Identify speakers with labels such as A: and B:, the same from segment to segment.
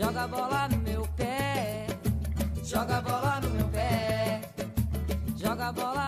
A: Joga a bola no meu pé, joga a bola no meu pé, joga a bola.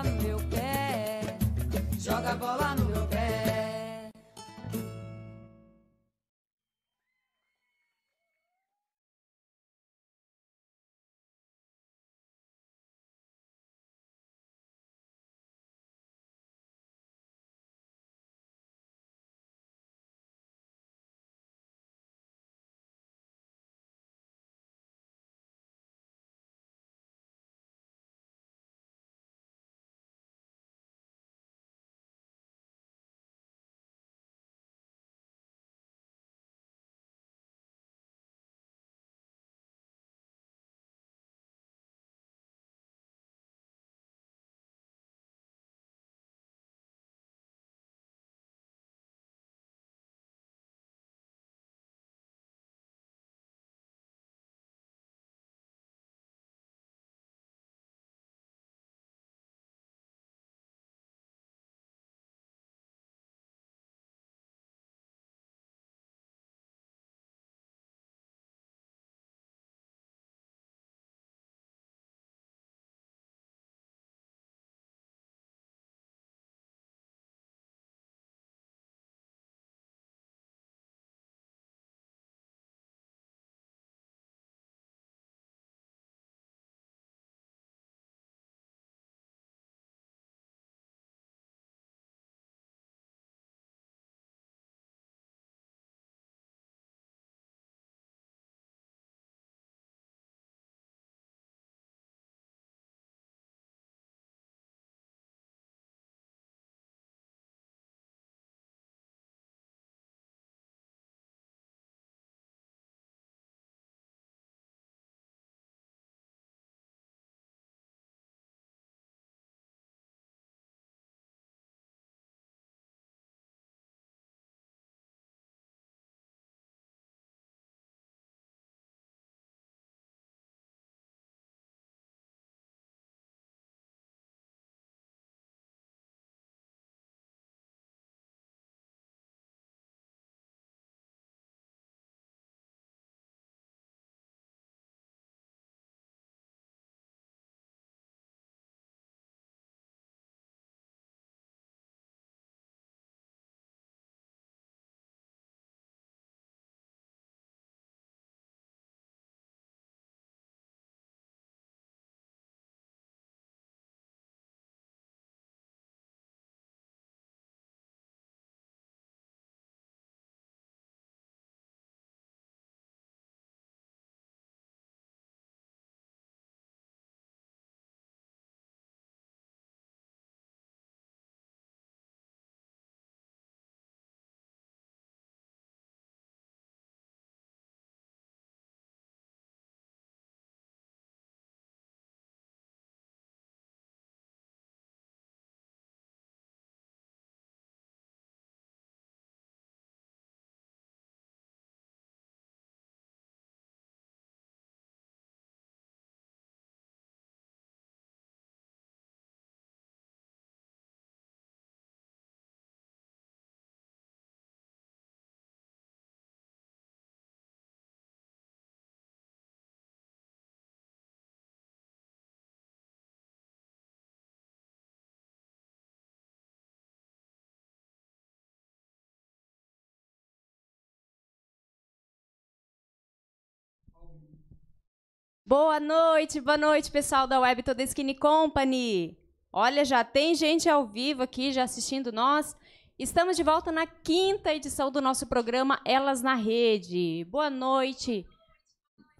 A: Boa noite, boa noite, pessoal
B: da Web Toda Skin Company. Olha, já tem gente ao vivo aqui, já assistindo nós. Estamos de volta na quinta edição do nosso programa Elas na Rede.
C: Boa noite,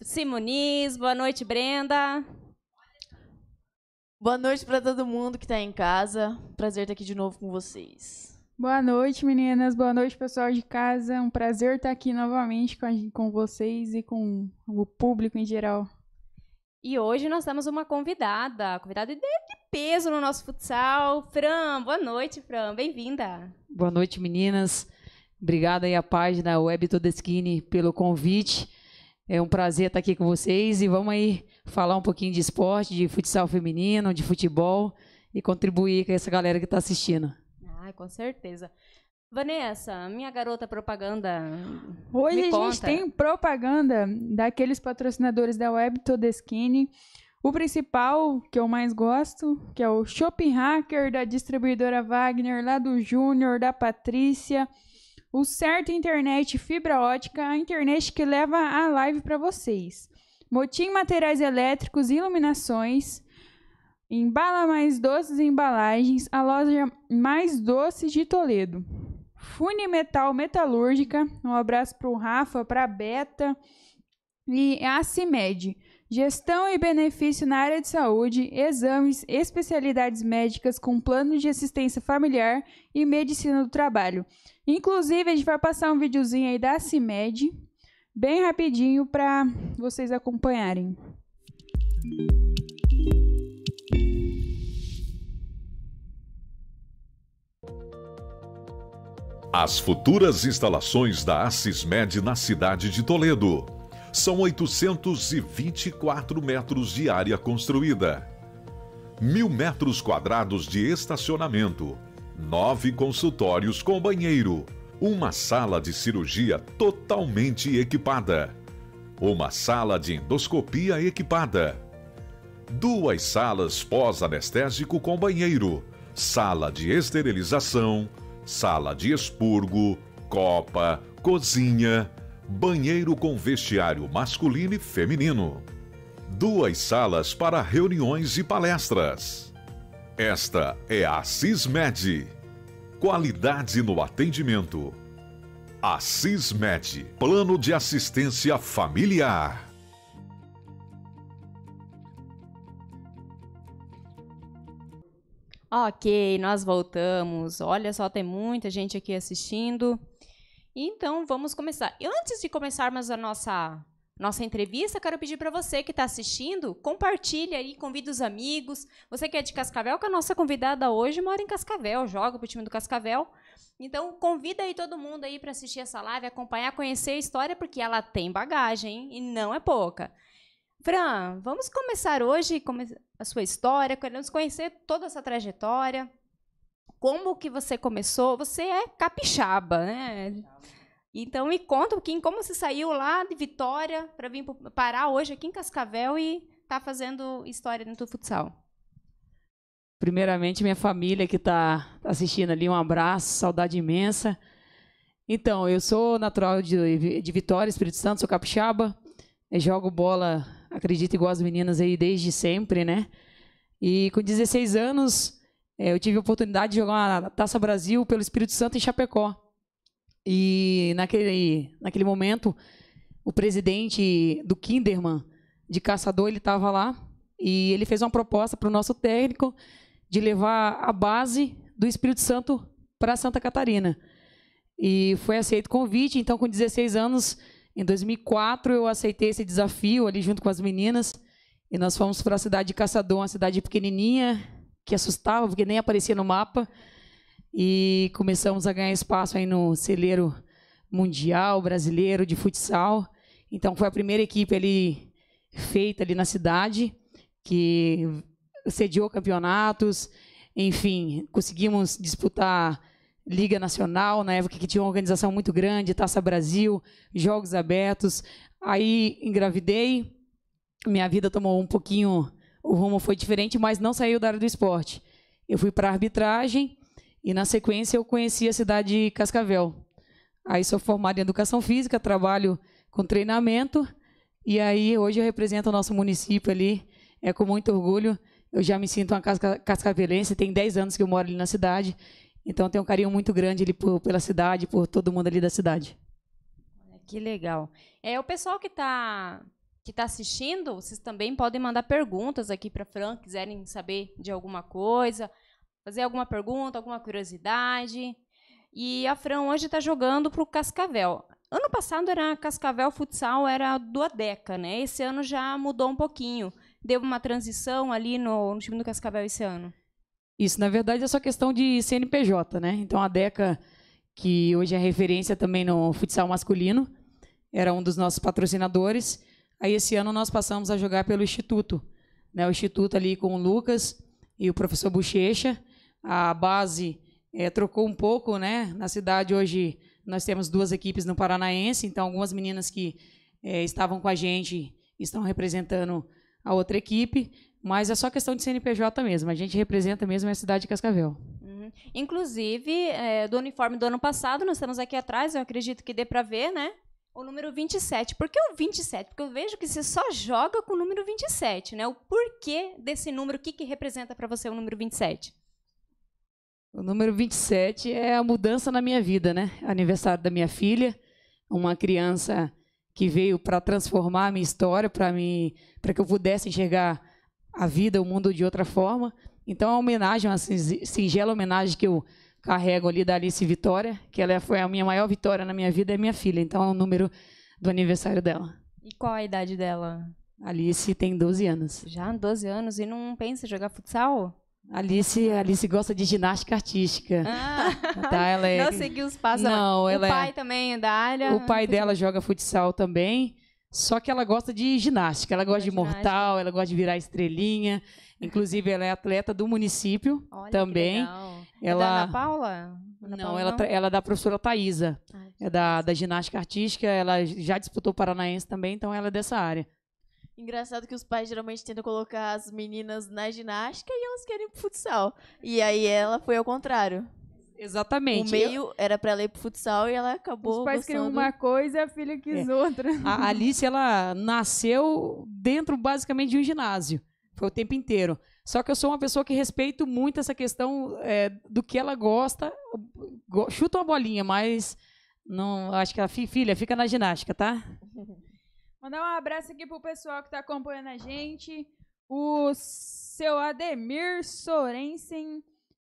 C: Simoniz. Boa noite, Brenda. Boa noite para todo mundo que está em casa. Prazer estar aqui de novo com vocês.
D: Boa noite, meninas. Boa noite, pessoal de casa. Um prazer estar aqui novamente com, com vocês e com o público em geral.
B: E hoje nós temos uma convidada, convidada de, peso no nosso futsal. Fran, boa noite, Fran. Bem-vinda.
A: Boa noite, meninas. Obrigada aí à página Web Toda Skinny pelo convite. É um prazer estar aqui com vocês e vamos aí falar um pouquinho de esporte, de futsal feminino, de futebol e contribuir com essa galera que está assistindo. Ai,
B: com certeza. Vanessa, minha garota propaganda.
D: Hoje a gente tem propaganda daqueles patrocinadores da web Toda O principal, que eu mais gosto, que é o Shopping Hacker da distribuidora Wagner, lá do Júnior, da Patrícia. O Certo Internet Fibra Ótica, a internet que leva a live para vocês. Motim Materiais Elétricos e Iluminações. Embala mais doces e embalagens, a loja mais doce de Toledo. Fune Metal Metalúrgica, um abraço para o Rafa, para a Beta e a CIMED. Gestão e benefício na área de saúde, exames, especialidades médicas com plano de assistência familiar e medicina do trabalho. Inclusive, a gente vai passar um videozinho aí da CIMED, bem rapidinho, para vocês acompanharem.
E: Música As futuras instalações da Assismed na cidade de Toledo são 824 metros de área construída, mil metros quadrados de estacionamento, nove consultórios com banheiro, uma sala de cirurgia totalmente equipada, uma sala de endoscopia equipada, duas salas pós-anestésico com banheiro, sala de esterilização, sala de expurgo, copa, cozinha, banheiro com vestiário masculino e feminino. Duas salas para reuniões e palestras. Esta é a CISMED. Qualidade no atendimento. A CISMED Plano de Assistência Familiar.
B: Ok, nós voltamos. Olha só, tem muita gente aqui assistindo. Então, vamos começar. E antes de começarmos a nossa nossa entrevista, quero pedir para você que está assistindo, compartilha aí, convida os amigos. Você que é de Cascavel, que é a nossa convidada hoje mora em Cascavel, joga para o time do Cascavel. Então, convida aí todo mundo aí para assistir essa live, acompanhar, conhecer a história, porque ela tem bagagem hein? e não é pouca. Fran, ah, vamos começar hoje a sua história, queremos conhecer toda essa trajetória. Como que você começou? Você é capixaba, né? Então me conta um como você saiu lá de Vitória para vir parar hoje aqui em Cascavel e tá fazendo história dentro do futsal.
A: Primeiramente, minha família que está assistindo ali, um abraço, saudade imensa. Então, eu sou natural de, de Vitória, Espírito Santo, sou capixaba, jogo bola acredito igual as meninas aí desde sempre, né? E com 16 anos, é, eu tive a oportunidade de jogar uma Taça Brasil pelo Espírito Santo em Chapecó. E naquele, naquele momento, o presidente do Kinderman, de caçador, ele estava lá e ele fez uma proposta para o nosso técnico de levar a base do Espírito Santo para Santa Catarina. E foi aceito o convite, então com 16 anos em 2004 eu aceitei esse desafio ali junto com as meninas e nós fomos para a cidade de Caçador, uma cidade pequenininha que assustava porque nem aparecia no mapa e começamos a ganhar espaço aí no celeiro mundial brasileiro de futsal. Então foi a primeira equipe ali feita ali na cidade que sediou campeonatos, enfim, conseguimos disputar Liga Nacional, na época que tinha uma organização muito grande, Taça Brasil, Jogos Abertos. Aí engravidei, minha vida tomou um pouquinho, o rumo foi diferente, mas não saiu da área do esporte. Eu fui para arbitragem e na sequência eu conheci a cidade de Cascavel. Aí sou formado em educação física, trabalho com treinamento e aí hoje eu represento o nosso município ali, é com muito orgulho. Eu já me sinto uma casca, cascavelense, tem 10 anos que eu moro ali na cidade então eu tenho um carinho muito grande ali por, pela cidade, por todo mundo ali da cidade.
B: Que legal. É o pessoal que está que está assistindo, vocês também podem mandar perguntas aqui para Fran, quiserem saber de alguma coisa, fazer alguma pergunta, alguma curiosidade. E a Fran hoje está jogando para o Cascavel. Ano passado era Cascavel Futsal, era do Adeca, né? Esse ano já mudou um pouquinho. Deu uma transição ali no, no time do Cascavel esse ano.
A: Isso, na verdade, é só questão de CNPJ, né? Então, a DECA, que hoje é referência também no futsal masculino, era um dos nossos patrocinadores. Aí, esse ano, nós passamos a jogar pelo Instituto. Né? O Instituto ali com o Lucas e o professor Bochecha. A base é, trocou um pouco, né? Na cidade, hoje, nós temos duas equipes no Paranaense, então, algumas meninas que é, estavam com a gente estão representando a outra equipe. Mas é só questão de CNPJ mesmo. A gente representa mesmo a cidade de Cascavel.
B: Uhum. Inclusive, é, do uniforme do ano passado, nós estamos aqui atrás, eu acredito que dê para ver, né? O número 27. Por que o 27? Porque eu vejo que você só joga com o número 27, né? O porquê desse número, o que, que representa para você o número 27?
A: O número 27 é a mudança na minha vida, né? Aniversário da minha filha, uma criança que veio para transformar a minha história, para que eu pudesse enxergar a vida, o mundo de outra forma. Então, é a homenagem, uma singela homenagem que eu carrego ali da Alice Vitória, que ela foi a minha maior vitória na minha vida, é minha filha. Então, é o número do aniversário dela. E qual a idade dela? Alice tem 12 anos. Já 12 anos e não pensa em jogar futsal? Alice, Alice gosta de ginástica artística. Ah. Tá, ela é... Não seguiu
B: os passos. Não, é- ela o é pai é...
A: também é da área. O né? pai dela joga futsal também. Só que ela gosta de ginástica, ela gosta de, de mortal, ela gosta de virar estrelinha. Inclusive, ela é atleta do município Olha, também. É ela... É da Ana
B: Paula?
C: Ana não, Paula ela, não?
A: ela é da professora Thaisa. Ah, é da, da ginástica artística, ela já disputou Paranaense também, então ela é dessa área.
C: Engraçado que os pais geralmente tentam colocar as meninas na ginástica e elas querem futsal. E aí ela foi ao contrário. Exatamente. O meio eu... era para ela ir pro futsal e ela acabou. Os pais gostando... queriam uma coisa e a filha quis é. outra.
A: A Alice, ela nasceu dentro basicamente de um ginásio. Foi o tempo inteiro. Só que eu sou uma pessoa que respeito muito essa questão é, do que ela gosta. Chuta uma bolinha, mas não acho que a filha fica na ginástica, tá?
D: Mandar um abraço aqui pro pessoal que tá acompanhando a gente. O seu Ademir Sorensen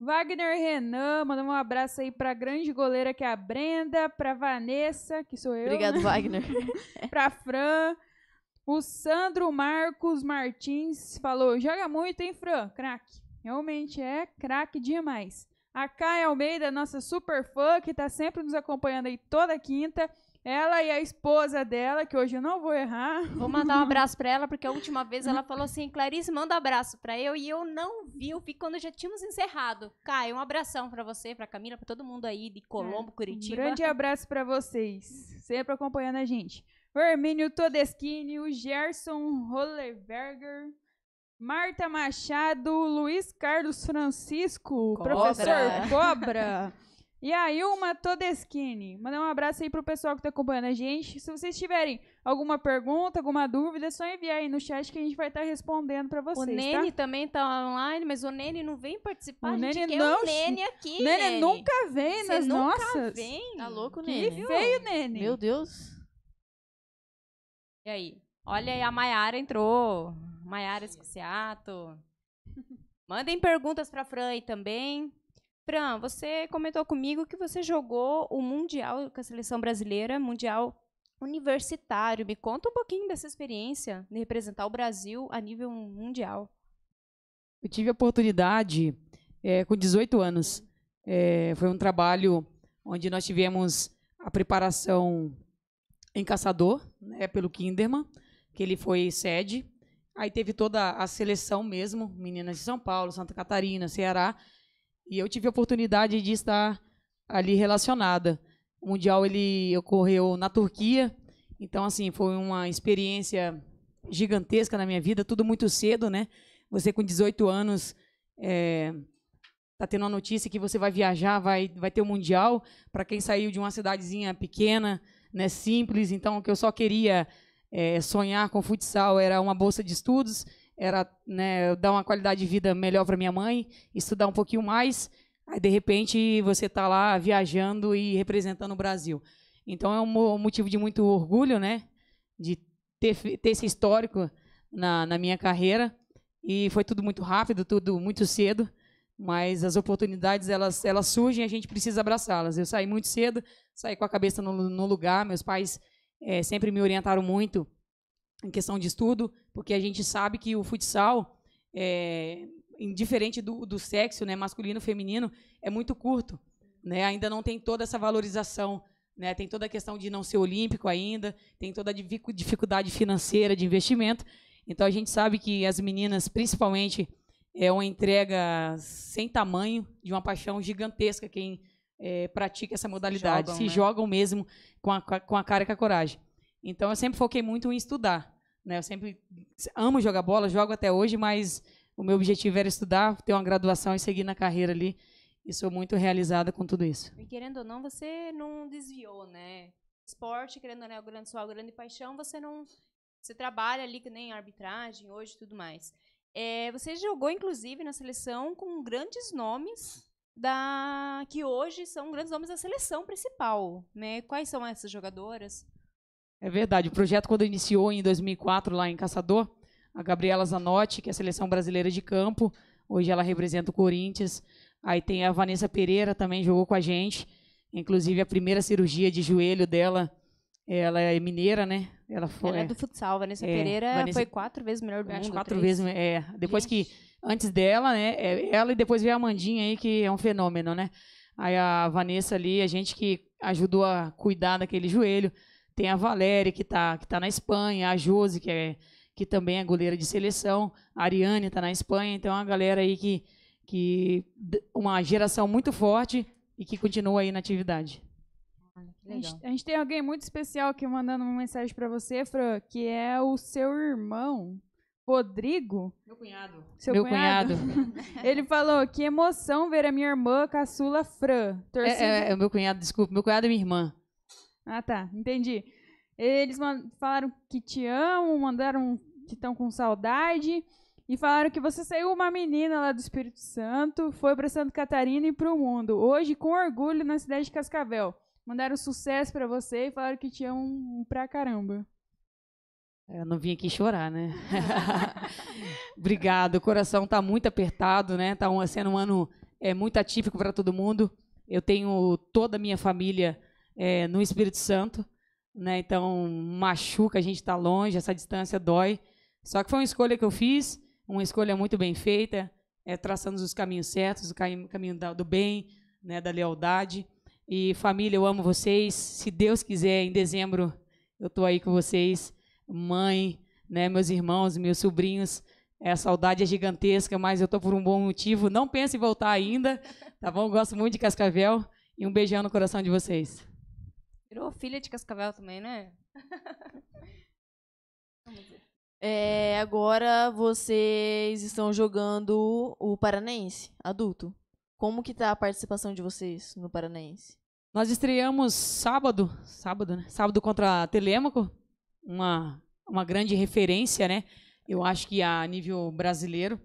D: Wagner Renan, mandando um abraço aí pra grande goleira que é a Brenda, pra Vanessa, que sou eu. Obrigado, né? Wagner. pra Fran. O Sandro Marcos Martins falou: joga muito, hein, Fran? Craque. Realmente é craque demais. A Kai Almeida, nossa super fã, que tá sempre nos acompanhando aí toda quinta. Ela e a esposa dela, que hoje eu não vou errar. Vou mandar um abraço pra ela, porque a última vez ela falou assim: Clarice, manda um abraço
B: pra eu. E eu não vi, eu vi quando já tínhamos encerrado. Caio, um abração pra você, pra Camila, pra todo
D: mundo aí de é, Colombo, Curitiba. Um grande abraço pra vocês. Sempre acompanhando a gente. O Hermínio Todeschini, o Gerson Rollerberger. Marta Machado, Luiz Carlos Francisco, Cobra. professor Cobra. E a Ilma Todeschini. Mandar um abraço aí pro pessoal que tá acompanhando a gente. Se vocês tiverem alguma pergunta, alguma dúvida, é só enviar aí no chat que a gente vai estar tá respondendo para vocês. O Nene tá? também tá online, mas o Nene não vem participar.
B: O Nene não. O Nene aqui. Nene, Nene, nunca
C: vem Cê nas nunca nossas. Vem. Tá louco, Nene? Que feio, Nene. Meu Deus. E
B: aí? Olha aí, a Maiara entrou. Maiara Escociato. Mandem perguntas pra Fran aí também. Fran, você comentou comigo que você jogou o Mundial com a seleção brasileira, Mundial universitário. Me conta um pouquinho dessa experiência de representar o Brasil a nível mundial.
A: Eu tive a oportunidade é, com 18 anos. É, foi um trabalho onde nós tivemos a preparação em Caçador, né, pelo Kinderman, que ele foi sede. Aí teve toda a seleção mesmo, meninas de São Paulo, Santa Catarina, Ceará, e eu tive a oportunidade de estar ali relacionada. O mundial ele ocorreu na Turquia, então assim foi uma experiência gigantesca na minha vida, tudo muito cedo, né? Você com 18 anos é, tá tendo a notícia que você vai viajar, vai vai ter o um mundial. Para quem saiu de uma cidadezinha pequena, né, simples, então o que eu só queria é, sonhar com futsal era uma bolsa de estudos era né, dar uma qualidade de vida melhor para minha mãe, estudar um pouquinho mais. Aí, de repente, você está lá viajando e representando o Brasil. Então, é um motivo de muito orgulho, né? De ter, ter esse histórico na, na minha carreira. E foi tudo muito rápido, tudo muito cedo. Mas as oportunidades, elas, elas surgem e a gente precisa abraçá-las. Eu saí muito cedo, saí com a cabeça no, no lugar. Meus pais é, sempre me orientaram muito em questão de estudo, porque a gente sabe que o futsal, é, indiferente do, do sexo, né, masculino, feminino, é muito curto. Né? Ainda não tem toda essa valorização. Né? Tem toda a questão de não ser olímpico ainda, tem toda a dificuldade financeira de investimento. Então a gente sabe que as meninas, principalmente, é uma entrega sem tamanho, de uma paixão gigantesca quem é, pratica essa modalidade. Se jogam, se né? jogam mesmo com a, com a cara e com a coragem. Então eu sempre foquei muito em estudar. Né? Eu sempre amo jogar bola, jogo até hoje, mas o meu objetivo era estudar, ter uma graduação e seguir na carreira ali. E sou muito realizada com tudo isso.
B: E querendo ou não, você não desviou, né? Esporte, querendo ou não, é grande, sua grande paixão, você não. Você trabalha ali que nem arbitragem hoje tudo mais. É, você jogou, inclusive, na seleção com grandes nomes da que hoje são grandes nomes da seleção principal. Né? Quais são essas jogadoras?
A: É verdade. O projeto, quando iniciou em 2004, lá em Caçador, a Gabriela Zanotti, que é a seleção brasileira de campo, hoje ela representa o Corinthians. Aí tem a Vanessa Pereira, também jogou com a gente. Inclusive, a primeira cirurgia de joelho dela, ela é mineira, né? Ela foi. Ela é do futsal. Vanessa é, Pereira Vanessa... foi
B: quatro vezes melhor do mundo. Acho quatro três. vezes. É,
A: depois gente. que. Antes dela, né? É, ela e depois veio a Amandinha aí, que é um fenômeno, né? Aí a Vanessa ali, a gente que ajudou a cuidar daquele joelho tem a Valéria, que está que tá na Espanha, a Josi, que, é, que também é goleira de seleção, a Ariane está na Espanha, então é uma galera aí que, que. uma geração muito forte e que continua aí na atividade.
D: A gente, a gente tem alguém muito especial aqui mandando uma mensagem para você, Fran, que é o seu irmão, Rodrigo. Meu cunhado. Seu Meu cunhado. cunhado. Ele falou: que emoção ver a minha irmã caçula Fran. É, é, Torcida... É, é, é, meu cunhado, desculpa. Meu cunhado é minha irmã. Ah, tá. Entendi. Eles falaram que te amam, mandaram que estão com saudade. E falaram que você saiu uma menina lá do Espírito Santo, foi para Santa Catarina e para o mundo. Hoje, com orgulho, na cidade de Cascavel. Mandaram sucesso para você e falaram que te amam pra caramba.
A: É, eu não vim aqui chorar, né? Obrigado. O coração está muito apertado, né? Tá um, sendo um ano é, muito atípico para todo mundo. Eu tenho toda a minha família é, no Espírito Santo, né? Então machuca, a gente está longe, essa distância dói. Só que foi uma escolha que eu fiz, uma escolha muito bem feita, é, traçando os caminhos certos, o caminho do bem, né, da lealdade. E família, eu amo vocês. Se Deus quiser, em dezembro eu estou aí com vocês, mãe, né, meus irmãos, meus sobrinhos. É, a saudade é gigantesca, mas eu estou por um bom motivo. Não pense em voltar ainda, tá bom? Gosto muito de Cascavel e um beijão no coração de vocês.
C: Virou filha de Cascavel também, né? É, agora vocês estão jogando o Paranense, adulto. Como que tá a participação de vocês no Paranense?
A: Nós estreamos sábado, sábado, né? Sábado contra Telêmaco, uma, uma grande referência, né? Eu acho que a nível brasileiro.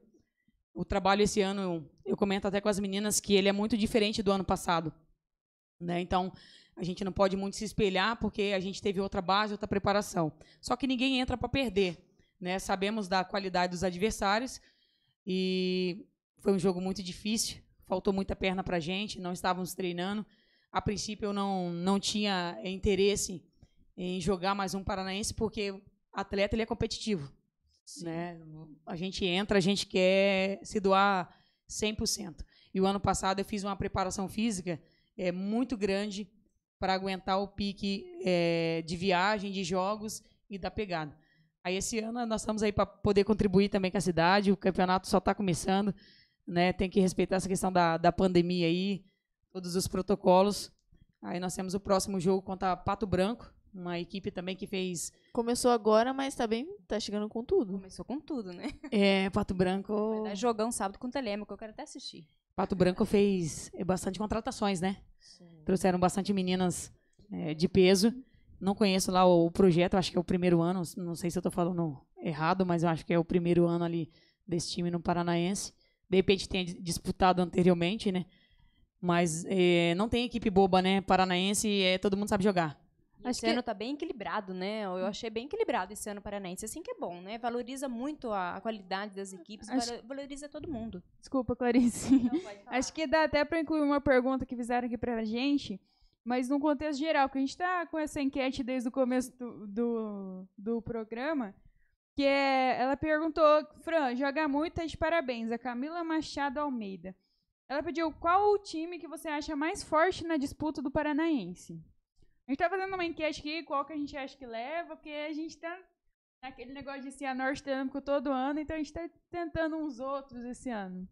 A: O trabalho esse ano, eu comento até com as meninas que ele é muito diferente do ano passado, né? Então, a gente não pode muito se espelhar porque a gente teve outra base, outra preparação. Só que ninguém entra para perder. Né? Sabemos da qualidade dos adversários e foi um jogo muito difícil. Faltou muita perna para a gente, não estávamos treinando. A princípio, eu não, não tinha interesse em jogar mais um paranaense porque atleta ele é competitivo. Né? A gente entra, a gente quer se doar 100%. E o ano passado eu fiz uma preparação física é, muito grande para aguentar o pique é, de viagem, de jogos e da pegada. Aí esse ano nós estamos aí para poder contribuir também com a cidade. O campeonato só está começando, né? Tem que respeitar essa questão da, da pandemia aí, todos os protocolos. Aí nós temos o próximo jogo contra Pato Branco, uma equipe também que fez.
C: Começou agora, mas está bem, tá chegando com tudo. Começou com tudo, né? É, Pato Branco. jogão
B: sábado com o Telêmico, eu quero até assistir.
A: Pato Branco fez é, bastante contratações, né? Sim. Trouxeram bastante meninas é, de peso. Não conheço lá o, o projeto, acho que é o primeiro ano, não sei se eu estou falando errado, mas eu acho que é o primeiro ano ali desse time no Paranaense. De repente tem disputado anteriormente, né? Mas é, não tem equipe boba, né? Paranaense, é, todo mundo sabe jogar.
B: Acho esse que... ano tá bem equilibrado, né? Eu hum. achei bem equilibrado esse ano paranaense, assim que é bom, né? Valoriza muito a, qualidade das ah, equipes, Acho... valoriza todo mundo.
D: Desculpa, Clarice. Acho que dá até para incluir uma pergunta que fizeram aqui pra gente, mas num contexto geral, que a gente está com essa enquete desde o começo do, do, do programa, que é, ela perguntou, Fran, joga muito, tá de parabéns, a Camila Machado Almeida. Ela pediu qual o time que você acha mais forte na disputa do Paranaense? A gente tá fazendo uma enquete aqui, qual que a gente acha que leva, porque a gente tá naquele negócio de ser Dinâmico todo ano, então a gente tá tentando uns outros esse ano.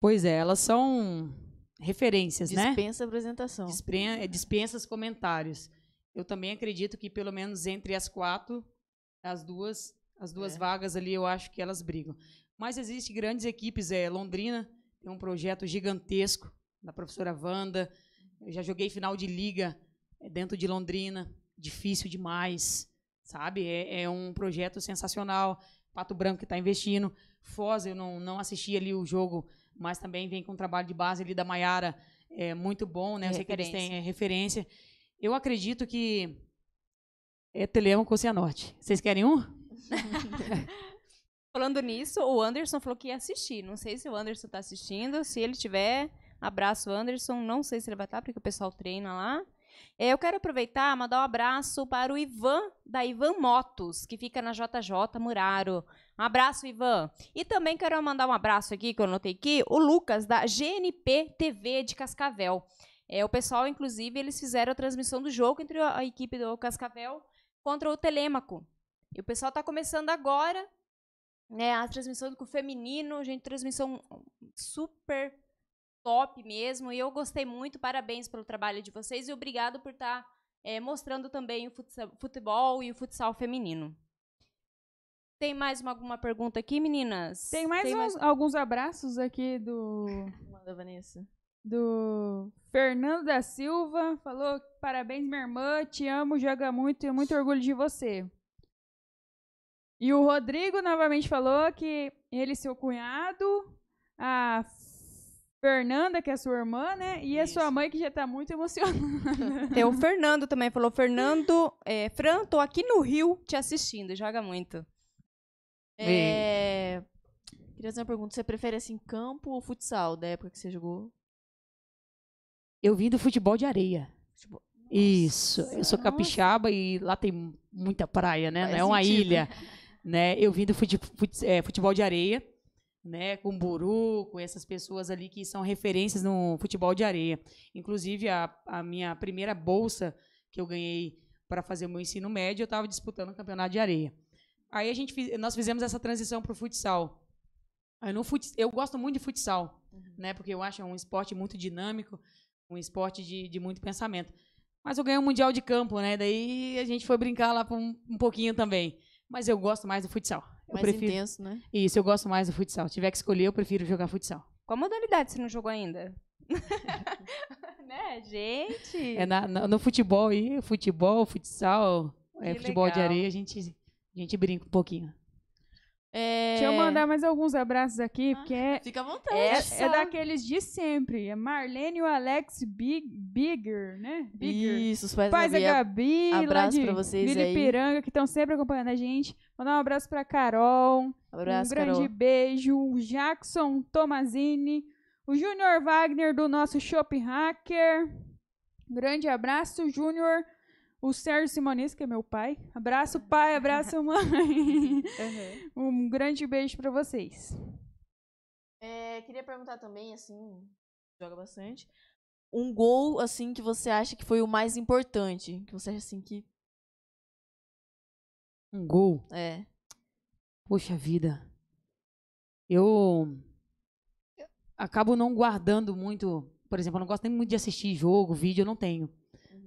A: Pois é, elas são referências, dispensa né? Dispensa apresentação. Dispre é, dispensa comentários. Eu também acredito que pelo menos entre as quatro, as duas, as duas é. vagas ali, eu acho que elas brigam. Mas existem grandes equipes, é Londrina tem um projeto gigantesco da professora Wanda. Eu já joguei final de liga é dentro de Londrina, difícil demais, sabe? É, é um projeto sensacional. Pato Branco que está investindo. Foz, eu não, não assisti ali o jogo, mas também vem com um trabalho de base ali da Maiara, é muito bom, né? É eu sei que eles têm é, referência. Eu acredito que é Telemaco Cianorte. Vocês querem um? Falando nisso, o Anderson falou que
B: ia assistir. Não sei se o Anderson está assistindo. Se ele tiver, abraço, Anderson. Não sei se ele vai estar, porque o pessoal treina lá. É, eu quero aproveitar e mandar um abraço para o Ivan, da Ivan Motos, que fica na JJ Muraro. Um abraço, Ivan. E também quero mandar um abraço aqui, que eu anotei aqui, o Lucas, da GNP TV de Cascavel. É, o pessoal, inclusive, eles fizeram a transmissão do jogo entre a equipe do Cascavel contra o Telêmaco. E o pessoal está começando agora né, a transmissão do feminino, gente, transmissão super top mesmo. E eu gostei muito, parabéns pelo trabalho de vocês e obrigado por estar tá, é, mostrando também o futebol e o futsal feminino. Tem mais uma, alguma pergunta aqui, meninas? Tem mais, Tem mais... Uns,
D: alguns abraços aqui do.
C: Manda, Vanessa.
D: Do Fernando da Silva. Falou: parabéns, minha irmã. Te amo, joga muito. Tenho muito orgulho de você. E o Rodrigo novamente falou que ele e seu cunhado, a Fernanda, que é sua irmã, né? E a é sua mãe, que já tá muito emocionada.
B: Tem o Fernando também, falou: Fernando, é, Fran, tô aqui no
C: Rio te assistindo, joga muito. É, queria fazer uma pergunta: você prefere assim, campo ou futsal da época que você jogou?
A: Eu vim do futebol de areia. Futebol. Isso, eu sou capixaba e lá tem muita praia, né? Faz Não é uma ilha. Né? Eu vim do é, futebol de areia né, com Buru, com essas pessoas ali que são referências no futebol de areia. Inclusive, a, a minha primeira bolsa que eu ganhei para fazer o meu ensino médio, eu estava disputando o campeonato de areia. Aí a gente, nós fizemos essa transição para o futsal. Aí no fut, eu gosto muito de futsal, uhum. né, porque eu acho um esporte muito dinâmico, um esporte de, de muito pensamento. Mas eu ganhei o um Mundial de Campo, né? Daí a gente foi brincar lá um, um pouquinho também. Mas eu gosto mais do futsal mais prefiro... intenso, né? Isso, eu gosto mais do futsal. Se tiver que escolher, eu prefiro jogar futsal.
B: Qual modalidade você não jogou ainda? né,
D: gente? É na, na, no
A: futebol aí, futebol, futsal, é, futebol de areia, a gente, a gente brinca um pouquinho.
D: É... Deixa eu mandar mais alguns abraços aqui, ah, porque é. Fica à
C: vontade. É, é,
D: daqueles de sempre. É Marlene e o Alex Big, Bigger, né?
C: Bigger. Isso, os pais, pais da é Gabi. Abraço pra vocês aí. Piranga,
D: que estão sempre acompanhando a gente. Mandar um abraço pra Carol. Abraço, um grande Carol. beijo. O Jackson Tomazini. O Júnior Wagner do nosso Shop Hacker. Grande abraço, Júnior. O Sérgio Simonis, que é meu pai. Abraço, pai, abraço, mãe. Uhum. Um grande beijo para vocês.
C: É, queria perguntar também, assim, joga bastante. Um gol, assim, que você acha que foi o mais importante? Que você acha, assim, que. Um gol? É.
A: Poxa vida. Eu. Acabo não guardando muito. Por exemplo, eu não gosto nem muito de assistir jogo, vídeo, eu não tenho.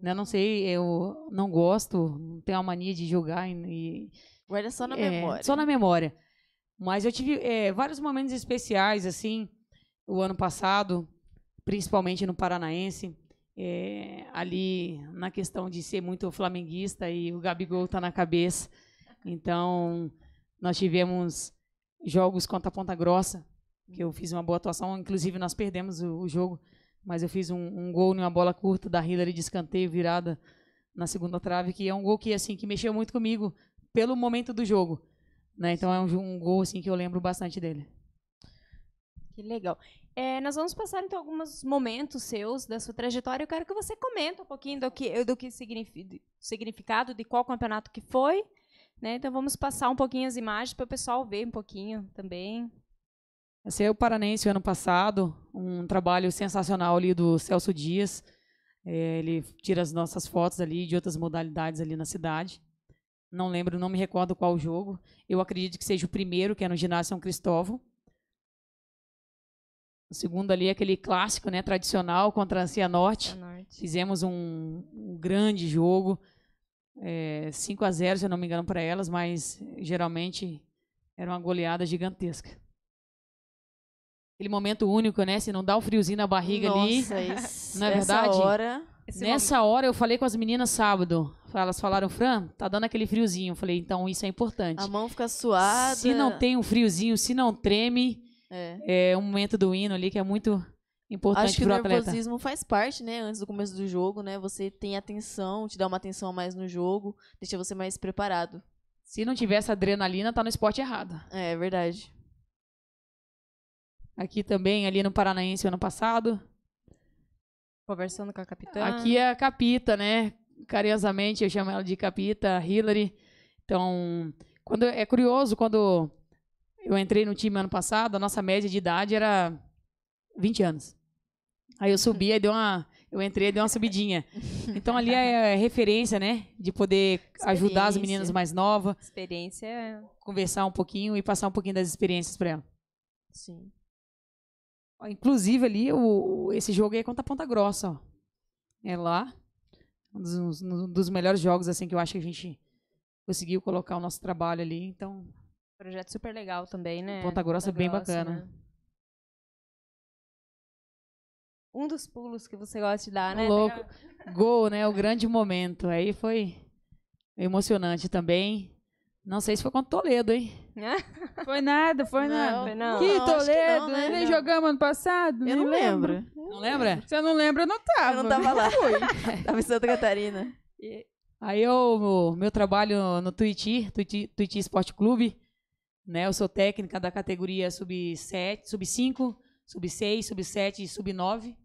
A: Né? Não sei, eu não gosto, tenho a mania de julgar e. Guarda só na é, memória. Só na memória. Mas eu tive é, vários momentos especiais, assim, o ano passado, principalmente no Paranaense. É, ali na questão de ser muito flamenguista e o Gabigol tá na cabeça. Então, nós tivemos jogos contra a Ponta Grossa, que eu fiz uma boa atuação, inclusive nós perdemos o, o jogo mas eu fiz um, um gol numa bola curta da Hillary de escanteio virada na segunda trave, que é um gol que assim que mexeu muito comigo pelo momento do jogo, né? Então é um, um gol assim que eu lembro bastante dele.
B: Que legal. É, nós vamos passar então alguns momentos seus da sua trajetória. Eu quero que você comente um pouquinho do que do que significado de qual campeonato que foi, né? Então vamos passar um pouquinho as imagens para o pessoal ver um pouquinho também.
A: Saiu assim, Paranense ano passado, um trabalho sensacional ali do Celso Dias. É, ele tira as nossas fotos ali de outras modalidades ali na cidade. Não lembro, não me recordo qual jogo. Eu acredito que seja o primeiro, que é no Ginásio São Cristóvão. O segundo ali é aquele clássico, né, tradicional contra a Cianorte. Norte Fizemos um, um, grande jogo. É, 5 a 0 se eu não me engano, para elas, mas geralmente era uma goleada gigantesca aquele momento único, né? Se não dá o um friozinho na barriga Nossa, ali. Isso. Não é Nessa verdade? Hora, Nessa momento. hora eu falei com as meninas sábado. Elas falaram, Fran, tá dando aquele friozinho. Eu falei, então isso é importante. A
C: mão fica suada. Se não tem
A: um friozinho, se não treme,
C: é,
A: é um momento do hino ali que é muito importante Acho que o nervosismo
C: faz parte, né? Antes do começo do jogo, né? Você tem atenção, te dá uma atenção a mais no jogo, deixa você mais preparado. Se não tivesse adrenalina, tá no esporte errado. É, é verdade.
A: Aqui também, ali no Paranaense ano passado. Conversando com a capitã. Aqui é a capita, né? Carinhosamente eu chamo ela de capita, Hillary. Então, quando é curioso, quando eu entrei no time ano passado, a nossa média de idade era 20 anos. Aí eu subi, aí deu uma. Eu entrei e dei uma subidinha. Então ali é referência, né? De poder ajudar as meninas mais novas. Experiência. É conversar um pouquinho e passar um pouquinho das experiências para elas. Sim inclusive ali, o, esse jogo aí é contra a Ponta Grossa, ó. É lá. Um dos, um dos, melhores jogos, assim, que eu acho que a gente conseguiu colocar o nosso trabalho ali, então...
B: Projeto super legal também, né? Ponta Grossa, é Ponta bem Grossa, bacana. Né? um dos pulos que você gosta de dar, né? Louco.
A: Gol, né? O grande momento. Aí foi emocionante também. Não sei se foi contra o Toledo, hein?
D: Né? Foi nada, foi não, nada. Foi não. Que não, Toledo, né? não, né? nem
A: jogamos ano passado? Eu não lembro. lembro.
D: Não lembra? Se eu não lembro, eu não tava. Eu não tava
C: lá. Fui. tava em Santa Catarina.
A: Aí eu, meu trabalho no Tuiuti, Tuiuti, Tuiuti Esporte Clube, né? Eu sou técnica da categoria sub-7, sub-5, sub-6, sub-7 e sub-9.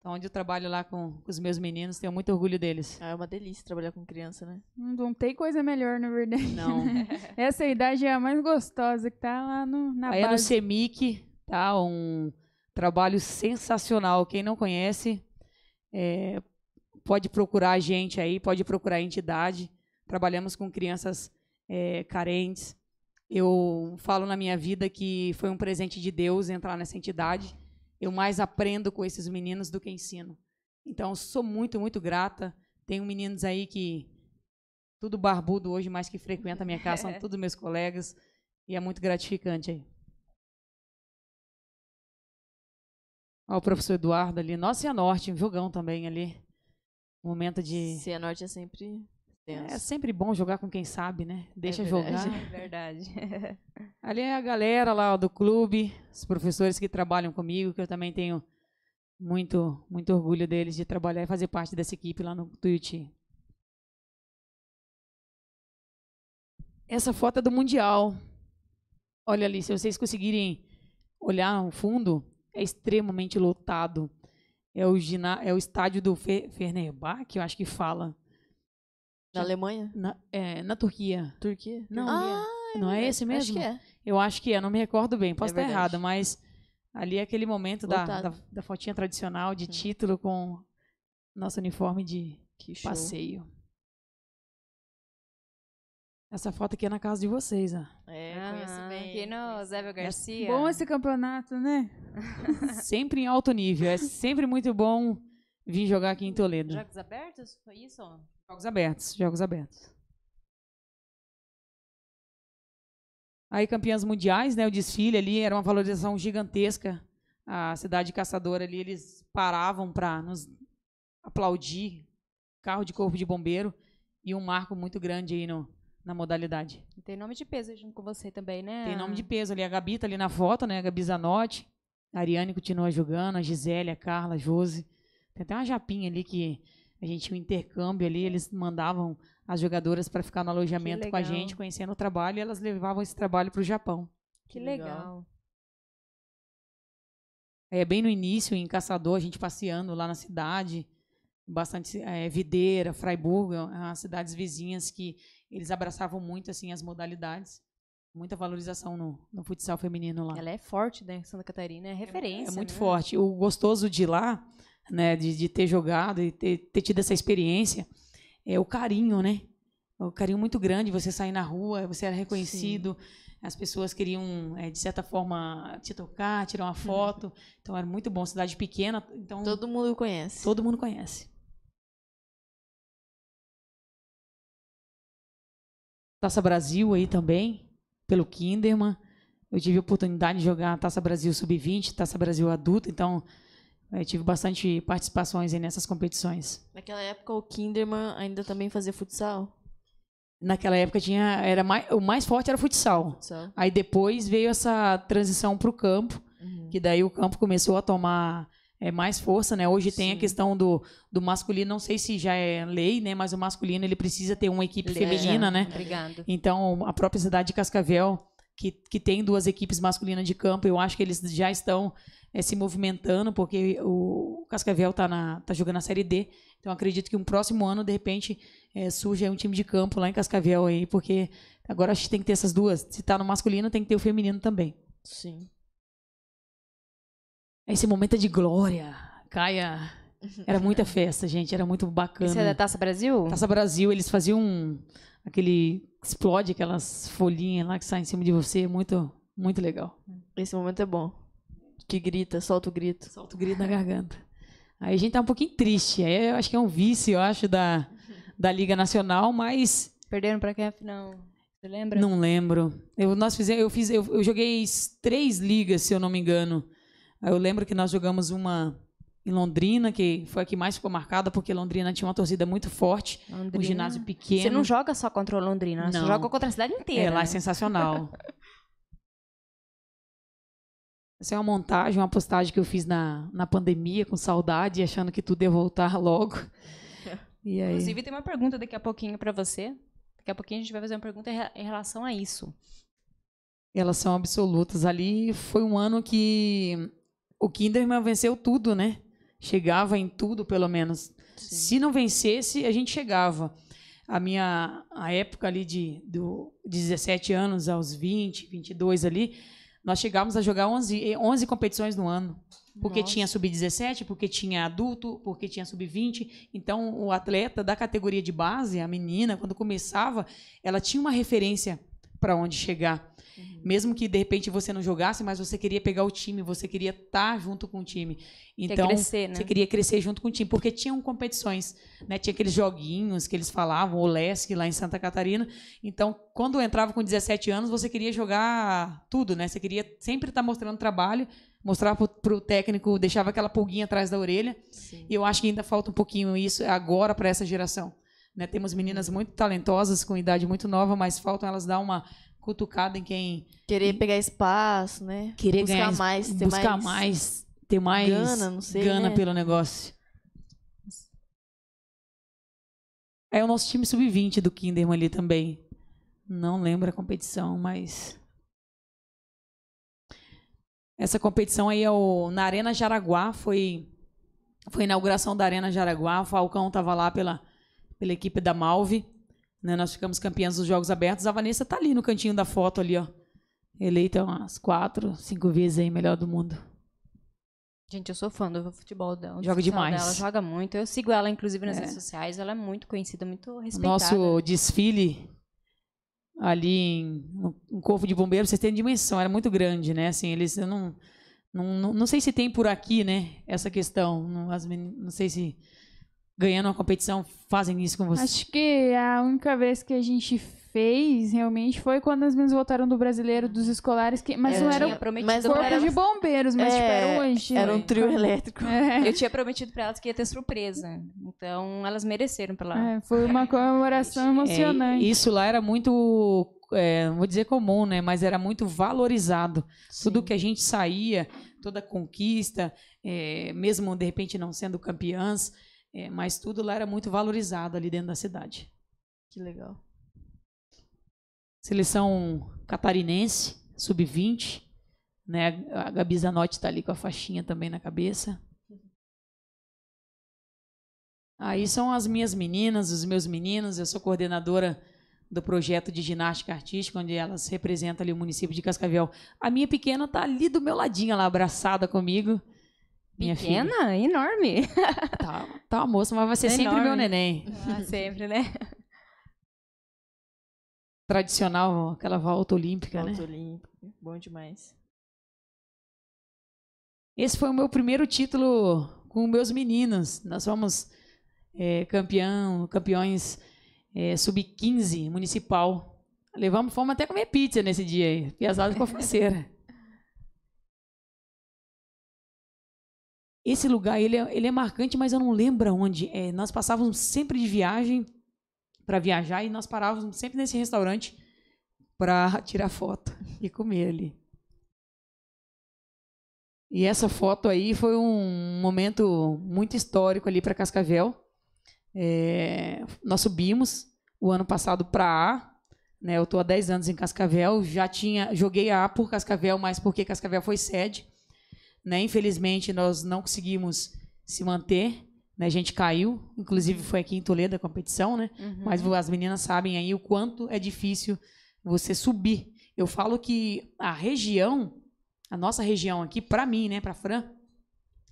A: Então, onde eu trabalho lá com os meus meninos, tenho muito orgulho deles. Ah, é uma delícia trabalhar com criança, né?
D: Não, não tem coisa melhor, na verdade. Não. Essa idade é a mais gostosa que tá lá no, na Aí base. Aí é no
A: CEMIC, tá? Um trabalho sensacional. Quem não conhece, é, pode procurar a gente aí, pode procurar a entidade. Trabalhamos com crianças é, carentes. Eu falo na minha vida que foi um presente de Deus entrar nessa entidade eu mais aprendo com esses meninos do que ensino. Então, sou muito, muito grata. Tenho meninos aí que tudo barbudo hoje, mas que frequenta a minha casa, são é. todos meus colegas, e é muito gratificante aí. Ó, o professor Eduardo ali, nossa e a Norte, um jogão também ali.
C: Momento de. Se a Norte é sempre é
A: sempre bom jogar com quem sabe, né? Deixa é verdade, jogar. É
C: verdade.
A: Ali é a galera lá do clube, os professores que trabalham comigo, que eu também tenho muito, muito orgulho deles de trabalhar e fazer parte dessa equipe lá no Tuiuti. Essa foto é do Mundial. Olha ali, se vocês conseguirem olhar no fundo, é extremamente lotado. É o, é o estádio do Fe Fernerbach, eu acho que fala. Na Alemanha? Na, é, na Turquia. Turquia? Não. Ah, é não é, é esse mesmo? Acho é. Eu acho que é, não me recordo bem, posso é estar errada, mas ali é aquele momento da, da, da, fotinha tradicional de Sim. Hum. título com nosso uniforme de passeio. Essa foto aqui é na casa de vocês, ó.
D: É, ah, conheço bem. Aqui no Zé é Garcia. É bom esse campeonato, né?
A: sempre em alto nível. É sempre muito bom vir jogar aqui em Toledo. Jogos
B: abertos? Foi isso? Jogos abertos,
A: jogos abertos. Aí campeãs mundiais, né, o desfile ali era uma valorização gigantesca. A cidade caçadora ali, eles paravam para nos aplaudir, carro de corpo de bombeiro e um marco muito grande aí no, na modalidade.
B: Tem nome de peso junto com você também, né? Tem nome de
A: peso ali. A Gabi tá ali na foto, né? A Gabi Zanotti, a Ariane continua jogando, a Gisele, a Carla, a Josi. Tem até uma japinha ali que a gente tinha um intercâmbio ali, eles mandavam as jogadoras para ficar no alojamento com a gente, conhecendo o trabalho, e elas levavam esse trabalho para o Japão.
B: Que, legal. legal.
A: É, é, bem no início, em Caçador, a gente passeando lá na cidade, bastante é, Videira, Freiburg, é as cidades vizinhas que eles abraçavam muito assim as modalidades. Muita valorização no, no futsal feminino lá. Ela é forte, né? Santa Catarina é referência. É, é muito né? forte. O gostoso de lá né, de, de ter jogado e ter, ter tido essa experiência, é o carinho, né? O carinho muito grande, você sair na rua, você era reconhecido, Sim. as pessoas queriam, é, de certa forma, te tocar, tirar uma uhum. foto. Uhum. Então era muito bom, cidade pequena. Então, todo mundo conhece. Todo mundo conhece. Taça Brasil aí também, pelo Kinderman. Eu tive a oportunidade de jogar Taça Brasil Sub-20, Taça Brasil adulto então eu tive bastante participações nessas competições.
C: Naquela época o Kinderman ainda também fazia futsal?
A: Naquela época tinha era mais, o mais forte era o futsal. futsal. Aí depois veio essa transição para o campo, uhum. que daí o campo começou a tomar é, mais força, né? Hoje Sim. tem a questão do, do masculino, não sei se já é lei, né? Mas o masculino ele precisa ter uma equipe feminina, é. né? Obrigado. Então a própria cidade de Cascavel que, que tem duas equipes masculinas de campo. Eu acho que eles já estão é, se movimentando, porque o Cascavel está tá jogando a Série D. Então acredito que um próximo ano, de repente, é, eh, surge um time de campo lá em Cascavel aí, porque agora acho que tem que ter essas duas. Se está no masculino, tem que ter o feminino também. Sim. É esse momento é de glória. Caia.
C: Era muita
A: festa, gente. Era muito bacana. Isso é da Taça Brasil? Taça Brasil, eles faziam um aquele explode aquelas folhinhas lá que saem em cima de você, é muito muito legal. Esse momento é bom. Que grita, solta o grito. Solta o grito na garganta. Aí a gente tá um pouquinho triste. Aí eu acho que é um vício, eu acho, da, da Liga Nacional, mas. Perderam para quem é
B: afinal? Você lembra? Não
A: lembro. Eu, nós fizemos, eu, fiz, eu, eu joguei três ligas, se eu não me engano. Aí eu lembro que nós jogamos uma em Londrina, que foi a que mais ficou marcada, porque Londrina tinha uma torcida muito forte, Londrina. um ginásio pequeno. Você não
B: joga só contra o Londrina, né? não. você joga contra
A: a cidade inteira. É, lá é sensacional. Essa é uma montagem, uma postagem que eu fiz na, na pandemia, com saudade, achando que tudo ia voltar logo. E aí? Inclusive,
B: tem uma pergunta daqui a pouquinho para você. Daqui a pouquinho a gente vai fazer uma pergunta
A: em relação a isso. Elas são absolutas. Ali foi um ano que o Kinderman venceu tudo, né? chegava em tudo, pelo menos. Sim. Se não vencesse, a gente chegava. A minha a época ali de do 17 anos aos 20, 22 ali, nós chegávamos a jogar 11, 11 eh, competições no ano. Porque Nossa. tinha sub-17, porque tinha adulto, porque tinha sub-20. Então, o atleta da categoria de base, a menina, quando começava, ela tinha uma referência para onde chegar. Uhum. Mesmo que de repente você não jogasse, mas você queria pegar o time, você queria estar tá junto com o time. Então, crescer, né? você queria crescer junto com o time, porque tinham competições, né? Tinha aqueles joguinhos que eles falavam, o Lesc lá em Santa Catarina. Então, quando eu entrava com 17 anos, você queria jogar tudo, né? Você queria sempre estar tá mostrando trabalho, mostrar para o técnico, deixava aquela pulguinha atrás da orelha. Sim. E eu acho que ainda falta um pouquinho isso agora para essa geração. Né? Temos meninas muito talentosas, com idade muito nova, mas faltam elas dar uma cutucada em quem. Querer pegar espaço, né? Querer buscar ganhar, mais, ter buscar mais, mais. Ter mais. Gana, não sei. Gana né? pelo negócio. É o nosso time sub-20 do Kinderman ali também. Não lembro a competição, mas. Essa competição aí é o, na Arena Jaraguá, foi, foi a inauguração da Arena Jaraguá. O Falcão estava lá pela pela equipe da Malve. Né? Nós ficamos campeãs dos Jogos Abertos. A Vanessa está ali no cantinho da foto ali, ó. Eleita umas quatro, cinco vezes aí, melhor do mundo.
B: Gente, eu sou fã do futebol dela. Joga demais. Ela joga muito. Eu sigo ela, inclusive, nas é. redes sociais. Ela é muito conhecida, muito respeitada. Nosso
A: desfile ali em, no Corpo de Bombeiros, vocês têm dimensão, era muito grande, né? Assim, eles... Eu não, não, não, não sei se tem por aqui, né? Essa questão. Não, as, não sei se ganhando uma competição fazem isso com você? Acho
D: que a única vez que a gente fez realmente foi quando as meninas voltaram do brasileiro dos escolares que mas é. eu não era prometido mas corpo elas... de bombeiros mas é, tipo, era é, hoje era um trio elétrico
B: é. eu tinha prometido para elas que ia ter surpresa então elas mereceram para lá é,
A: foi uma
D: comemoração é,
A: emocionante isso lá era muito é, vou dizer comum, né? Mas era muito valorizado. Sim. Tudo que a gente saía, toda conquista, é, mesmo de repente não sendo campeãs, é, mas tudo lá era muito valorizado ali dentro da cidade. Que legal. Seleção catarinense, sub-20. Né? A Gabi Zanotti está ali com a faixinha também na cabeça. Aí são as minhas meninas, os meus meninos. Eu sou coordenadora do projeto de ginástica artística, onde elas representam ali o município de Cascavel. A minha pequena está ali do meu ladinho, lá abraçada comigo minha Pequena? filha.
B: Enorme.
A: Tá, tá uma moça, mas vai ser é sempre enorme. meu neném.
C: Ah, sempre, né?
A: Tradicional, aquela volta olímpica, volta né?
C: Volta olímpica, bom demais.
A: Esse foi o meu primeiro título com meus meninos. Nós fomos é, campeão, campeões é, sub-15 municipal. Levamos, fomos até comer pizza nesse dia aí. Piazada com a Esse lugar, ele é, ele é marcante, mas eu não lembro onde. É, nós passávamos sempre de viagem para viajar e nós parávamos sempre nesse restaurante para tirar foto e comer ali. E essa foto aí foi um momento muito histórico ali para Cascavel. É, nós subimos o ano passado para A. Né, eu estou há 10 anos em Cascavel, já tinha joguei a A por Cascavel, mas porque Cascavel foi sede. Né? Infelizmente, nós não conseguimos se manter. Né? A gente caiu, inclusive foi aqui em Toledo a competição, né? Uhum. Mas as meninas sabem aí o quanto é difícil você subir. Eu falo que a região, a nossa região aqui, para mim, né, para Fran,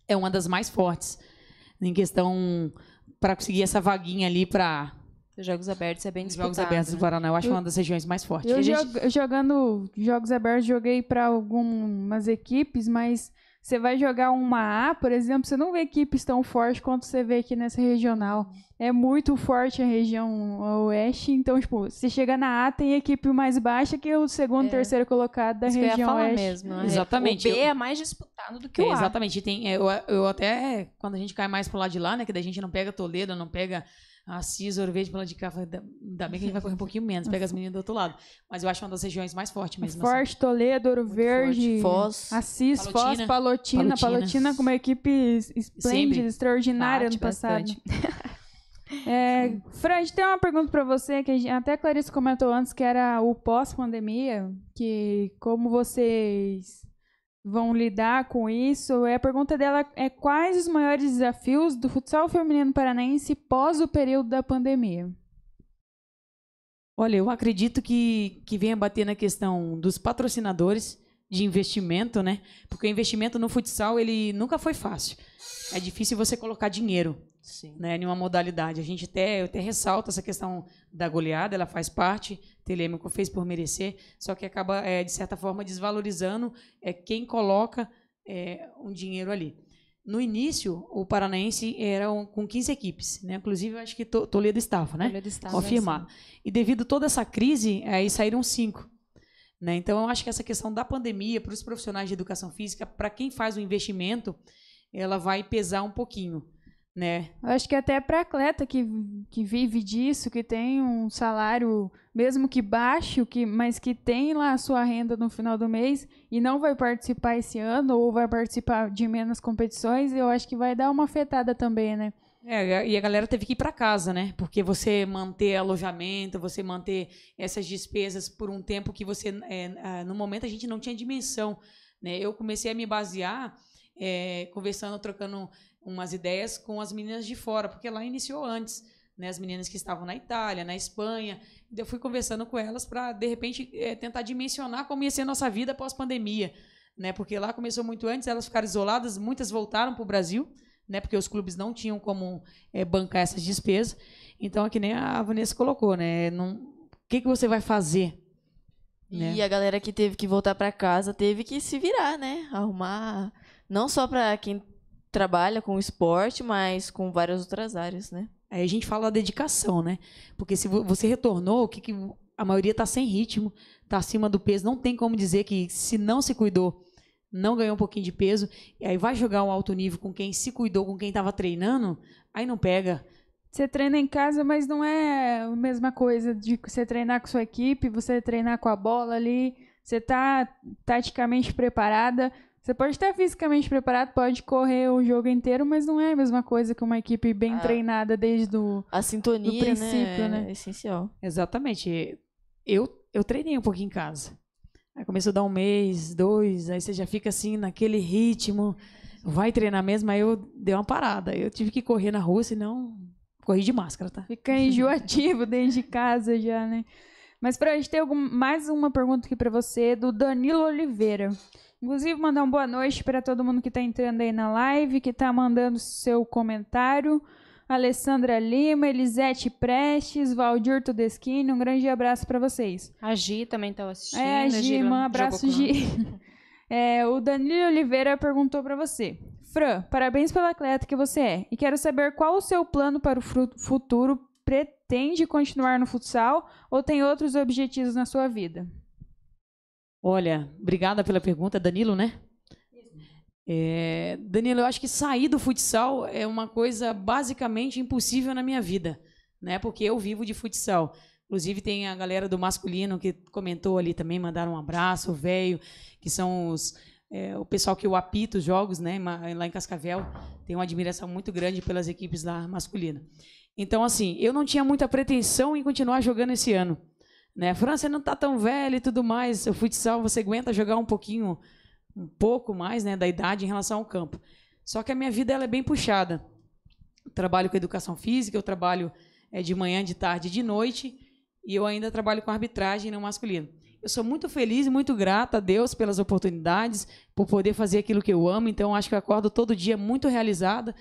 A: é uma das mais fortes em questão para conseguir essa vaguinha ali para Jogos Abertos é bem disputado. Jogos Abertos do né? Paraná, eu acho eu, uma das regiões mais
D: fortes. Eu gente... jogando Jogos Abertos, joguei para algumas equipes, mas você vai jogar uma A, por exemplo, você não vê equipes tão fortes quanto você vê aqui nessa regional. É muito forte a região oeste, então, tipo, você chega na A, tem equipe mais baixa que o segundo, é. terceiro colocado da Isso região que eu ia falar oeste. mesmo. Né? Exatamente. O B eu...
A: é mais disputado do que é, o A. Exatamente. Tem, eu, eu até, quando a gente cai mais pro lado de lá, né, que da gente não pega Toledo, não pega a Cis, Ouro Verde, Bela de Cá, ainda bem que a gente vai correr um pouquinho menos, pega as meninas do outro lado. Mas eu acho uma das regiões mais fortes mesmo. Assim. Forte,
D: assim. Toledo, Ouro Verde, forte. Foz, Assis, Palotina, Foz, Palotina, Palotina, Palotina com uma equipe esplêndida, Sempre. extraordinária Bate no passado. é, Fred, tem uma pergunta para você que gente, até a Clarice comentou antes que era o pós-pandemia, que como vocês vão lidar com isso. E é, a pergunta dela é quais os maiores desafios do futsal feminino paranaense pós o período da pandemia?
A: Olha, eu acredito que, que venha bater na questão dos patrocinadores de investimento, né? Porque o investimento no futsal, ele nunca foi fácil. É difícil você colocar dinheiro. Sim. Né, em uma modalidade. A gente até, eu até ressalto essa questão da goleada, ela faz parte, Telêmico fez por merecer, só que acaba, é, de certa forma, desvalorizando é, quem coloca é, um dinheiro ali. No início, o Paranaense era um, com 15 equipes, né? Inclusive, eu acho que to, Toledo estava, né? Toledo estava. Confirmar. E devido a toda essa crise, aí saíram cinco. Né? Então, eu acho que essa questão da pandemia, para os profissionais de educação física, para quem faz o investimento, ela vai pesar um pouquinho né?
D: Eu acho que até é para atleta que, que vive disso, que tem um salário, mesmo que baixo, que, mas que tem lá a sua renda no final do mês e não vai participar esse ano ou vai participar de menos competições, eu acho que vai dar uma afetada também, né?
A: É, e a galera teve que ir para casa, né? Porque você manter alojamento, você manter essas despesas por um tempo que você, é, é, no momento, a gente não tinha dimensão. Né? Eu comecei a me basear é, conversando, trocando umas ideias com as meninas de fora, porque lá iniciou antes, né? As meninas que estavam na Itália, na Espanha. Então, eu fui conversando com elas para, de repente, é, tentar dimensionar como ia ser a nossa vida pós-pandemia, né? Porque lá começou muito antes, elas ficaram isoladas, muitas voltaram para o Brasil, né? Porque os clubes não tinham como é, bancar essas despesas. Então, é que nem a Vanessa colocou, né? Não... O que, que você vai fazer?
C: Né? E a galera que teve que voltar para casa teve que se virar, né? Arrumar não só para quem trabalha com esporte, mas com várias outras áreas, né? Aí a gente fala da dedicação, né? Porque se você retornou, o que, que a maioria está sem
A: ritmo, está acima do peso, não tem como dizer que se não se cuidou, não ganhou um pouquinho de peso, e aí vai jogar um alto nível com quem se cuidou, com quem estava treinando, aí não pega.
D: Você treina em casa, mas não é a mesma coisa de você treinar com sua equipe, você treinar com a bola ali, você está taticamente preparada, você pode estar fisicamente preparado, pode correr o jogo inteiro, mas não é a mesma coisa que uma equipe bem a, ah. treinada
C: desde o
D: a sintonia,
A: do princípio, né? né? É essencial. Exatamente. Eu eu treinei um pouquinho em casa. Aí começou a dar um mês, dois, aí você já fica assim naquele ritmo, vai treinar mesmo, aí eu dei uma parada. Eu tive que correr na rua, senão corri de máscara, tá?
D: Fica enjoativo dentro de casa já, né? Mas para a gente tem algum, mais uma pergunta aqui para você, do Danilo Oliveira. Inclusive, mandar uma boa noite para todo mundo que está entrando aí na live, que está mandando seu comentário. Alessandra Lima, Elisete Prestes, Valdir Todeschini, um grande abraço para vocês. A Gi também está assistindo. É, a Gi, um abraço, Gi. É, o Danilo Oliveira perguntou para você. Fran, parabéns pela atleta que você é e quero saber qual o seu plano para o futuro pretendido pretende continuar no futsal ou tem outros objetivos na sua vida?
A: Olha, obrigada pela pergunta, Danilo, né? É, Danilo, eu acho que sair do futsal é uma coisa basicamente impossível na minha vida, né? Porque eu vivo de futsal. Inclusive tem a galera do masculino que comentou ali também, mandaram um abraço, velho, que são os é, o pessoal que eu apito os jogos, né? Lá em Cascavel, tem uma admiração muito grande pelas equipes lá masculina. Então, assim, eu não tinha muita pretensão em continuar jogando esse ano. Né? França ah, não está tão velha e tudo mais. O futsal você aguenta jogar um pouquinho, um pouco mais, né, da idade em relação ao campo. Só que a minha vida ela é bem puxada. Eu trabalho com educação física, eu trabalho é, de manhã, de tarde, de noite, e eu ainda trabalho com arbitragem no né, masculino. Eu sou muito feliz e muito grata a Deus pelas oportunidades, por poder fazer aquilo que eu amo. Então, acho que eu acordo todo dia muito realizada,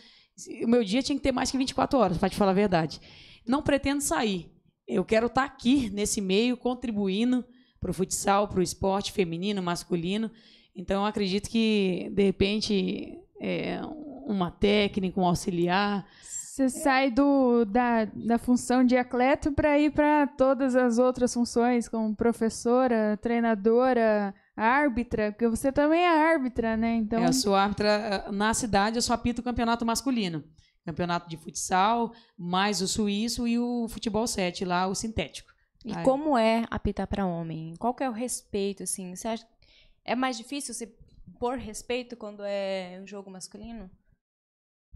A: o meu dia tinha que ter mais que 24 horas, para te falar a verdade. Não pretendo sair. Eu quero estar tá aqui nesse meio contribuindo para o futsal, para o esporte feminino, masculino. Então, acredito que, de repente, é, uma técnica, um auxiliar.
D: Você sai do, da, da função de atleta para ir para todas as outras funções, como professora, treinadora, árbitra, porque você também é árbitra, né? Então... É, eu sou
A: árbitra eh, na cidade, eu só apito o campeonato masculino. Campeonato de futsal, mais o suíço e o futebol 7 lá, o sintético. E Aí... como
B: é apitar para homem?
A: Qual que é o respeito, assim? Você acha... É
B: mais difícil você pôr respeito quando é um jogo masculino?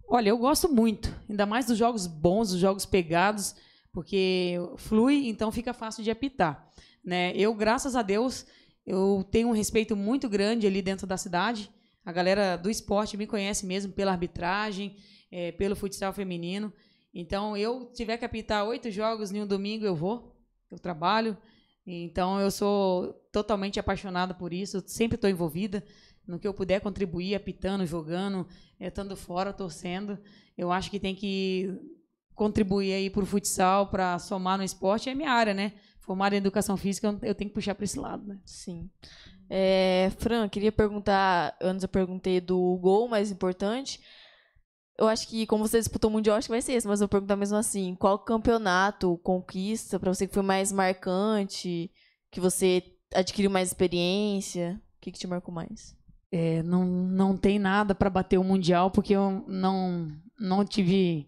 A: Olha, eu gosto muito, ainda mais dos jogos bons, dos jogos pegados, porque flui, então fica fácil de apitar. Né? Eu, graças a Deus, eu tenho um respeito muito grande ali dentro da cidade. A galera do esporte me conhece mesmo pela arbitragem, é, pelo futsal feminino. Então, eu tiver que apitar oito jogos em um domingo, eu vou. Eu trabalho. Então, eu sou totalmente apaixonada por isso. Eu sempre estou envolvida no que eu puder contribuir, apitando, jogando, eh, estando fora, torcendo. Eu acho que tem que contribuir aí para o futsal, para somar no esporte. É minha área, né? formada em educação física, eu tenho que
C: puxar para esse lado, né? Sim. É, Fran, queria perguntar, antes eu perguntei do gol mais importante. Eu acho que, como você disputou o Mundial, acho que vai ser esse, mas eu vou perguntar mesmo assim: qual campeonato, conquista, para você que foi mais marcante, que você adquiriu mais experiência? O que, que te marcou mais?
A: É, não, não tem nada para bater o Mundial, porque eu não, não tive.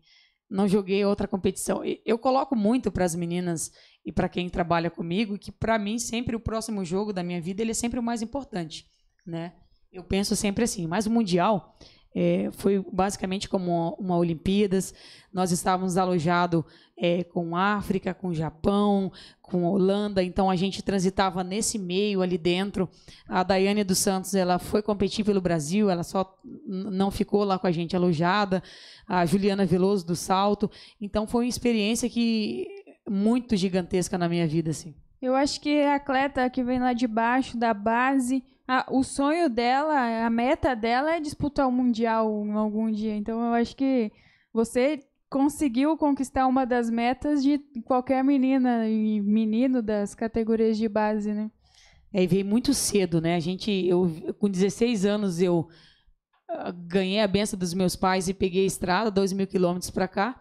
A: Não joguei outra competição. Eu coloco muito para as meninas e para quem trabalha comigo, que para mim sempre o próximo jogo da minha vida ele é sempre o mais importante, né? Eu penso sempre assim, mas o mundial é, foi basicamente como uma, Olimpíadas. Nós estávamos alojados é, com África, com Japão, com Holanda, então a gente transitava nesse meio ali dentro. A Daiane dos Santos ela foi competir pelo Brasil, ela só não ficou lá com a gente alojada. A Juliana Veloso do Salto. Então foi uma experiência que muito gigantesca na minha vida, assim.
D: Eu acho que a atleta que vem lá de baixo, da base, a, o sonho dela, a meta dela é disputar o Mundial em algum dia. Então eu acho que você conseguiu conquistar uma das metas de qualquer menina e menino das categorias de base, né?
A: É, veio muito cedo, né? A gente, eu, com 16 anos, eu ah, ganhei a benção dos meus pais e peguei a estrada, 2 mil quilômetros para cá.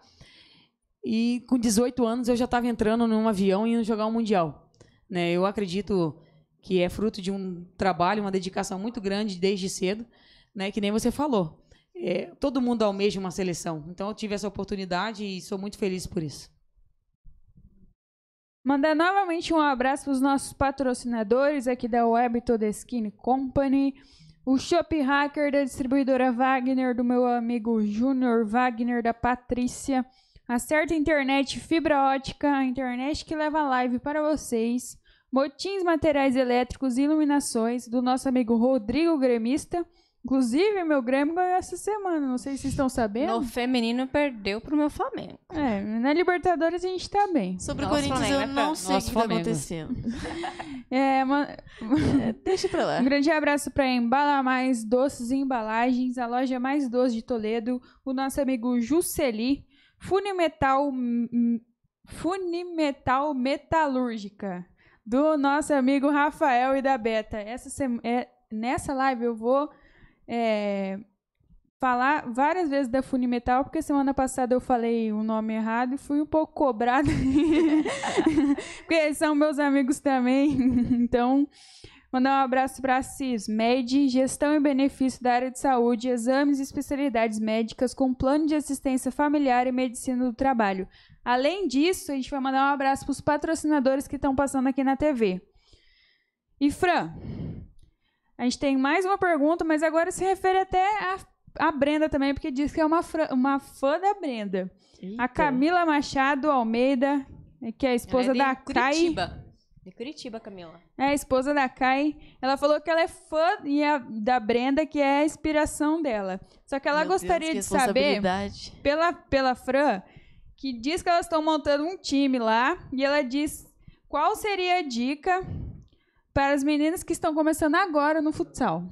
A: E com 18 anos eu já estava entrando num avião e indo jogar o um Mundial. Né? Eu acredito que é fruto de um trabalho, uma dedicação muito grande desde cedo, né? que nem você falou. É, todo mundo almeja uma seleção. Então eu tive essa oportunidade e sou muito
D: feliz por isso. Mandar novamente um abraço para os nossos patrocinadores aqui da Web Toda Skin Company, o Shop Hacker da distribuidora Wagner, do meu amigo Júnior Wagner, da Patrícia. A certa internet fibra ótica, a internet que leva live para vocês, motins materiais elétricos e iluminações do nosso amigo Rodrigo Gremista. Inclusive, meu Grêmio ganhou essa semana, não sei se vocês estão sabendo. o feminino perdeu pro meu Flamengo. É, na Libertadores a gente tá bem. Sobre o Corinthians Flamengo, eu é não sei o que tá acontecendo. é, uma... é, deixa pra lá. Um grande abraço pra Embala Mais Doces e Embalagens, a loja mais doce de Toledo, o nosso amigo Jusceli, Funimetal, Funimetal Metalúrgica, do nosso amigo Rafael e da Beta. Essa é, nessa live eu vou é, falar várias vezes da Funimetal, porque semana passada eu falei o nome errado e fui um pouco cobrado. porque eles são meus amigos também. então, Mandar um abraço para a CIS, MED, Gestão e Benefício da Área de Saúde, Exames e Especialidades Médicas com Plano de Assistência Familiar e Medicina do Trabalho. Além disso, a gente vai mandar um abraço para os patrocinadores que estão passando aqui na TV. E Fran, a gente tem mais uma pergunta, mas agora se refere até a, a Brenda também, porque diz que é uma, uma fã da Brenda. Eita. A Camila Machado Almeida, que é a esposa é da Cai.
B: De Curitiba, Camila.
D: É, a esposa da Kai. Ela falou que ela é fã a, da Brenda, que é a inspiração dela. Só que ela Meu gostaria Deus, que de saber, pela, pela Fran, que diz que elas estão montando um time lá. E ela diz qual seria a dica para as meninas que estão começando agora no futsal.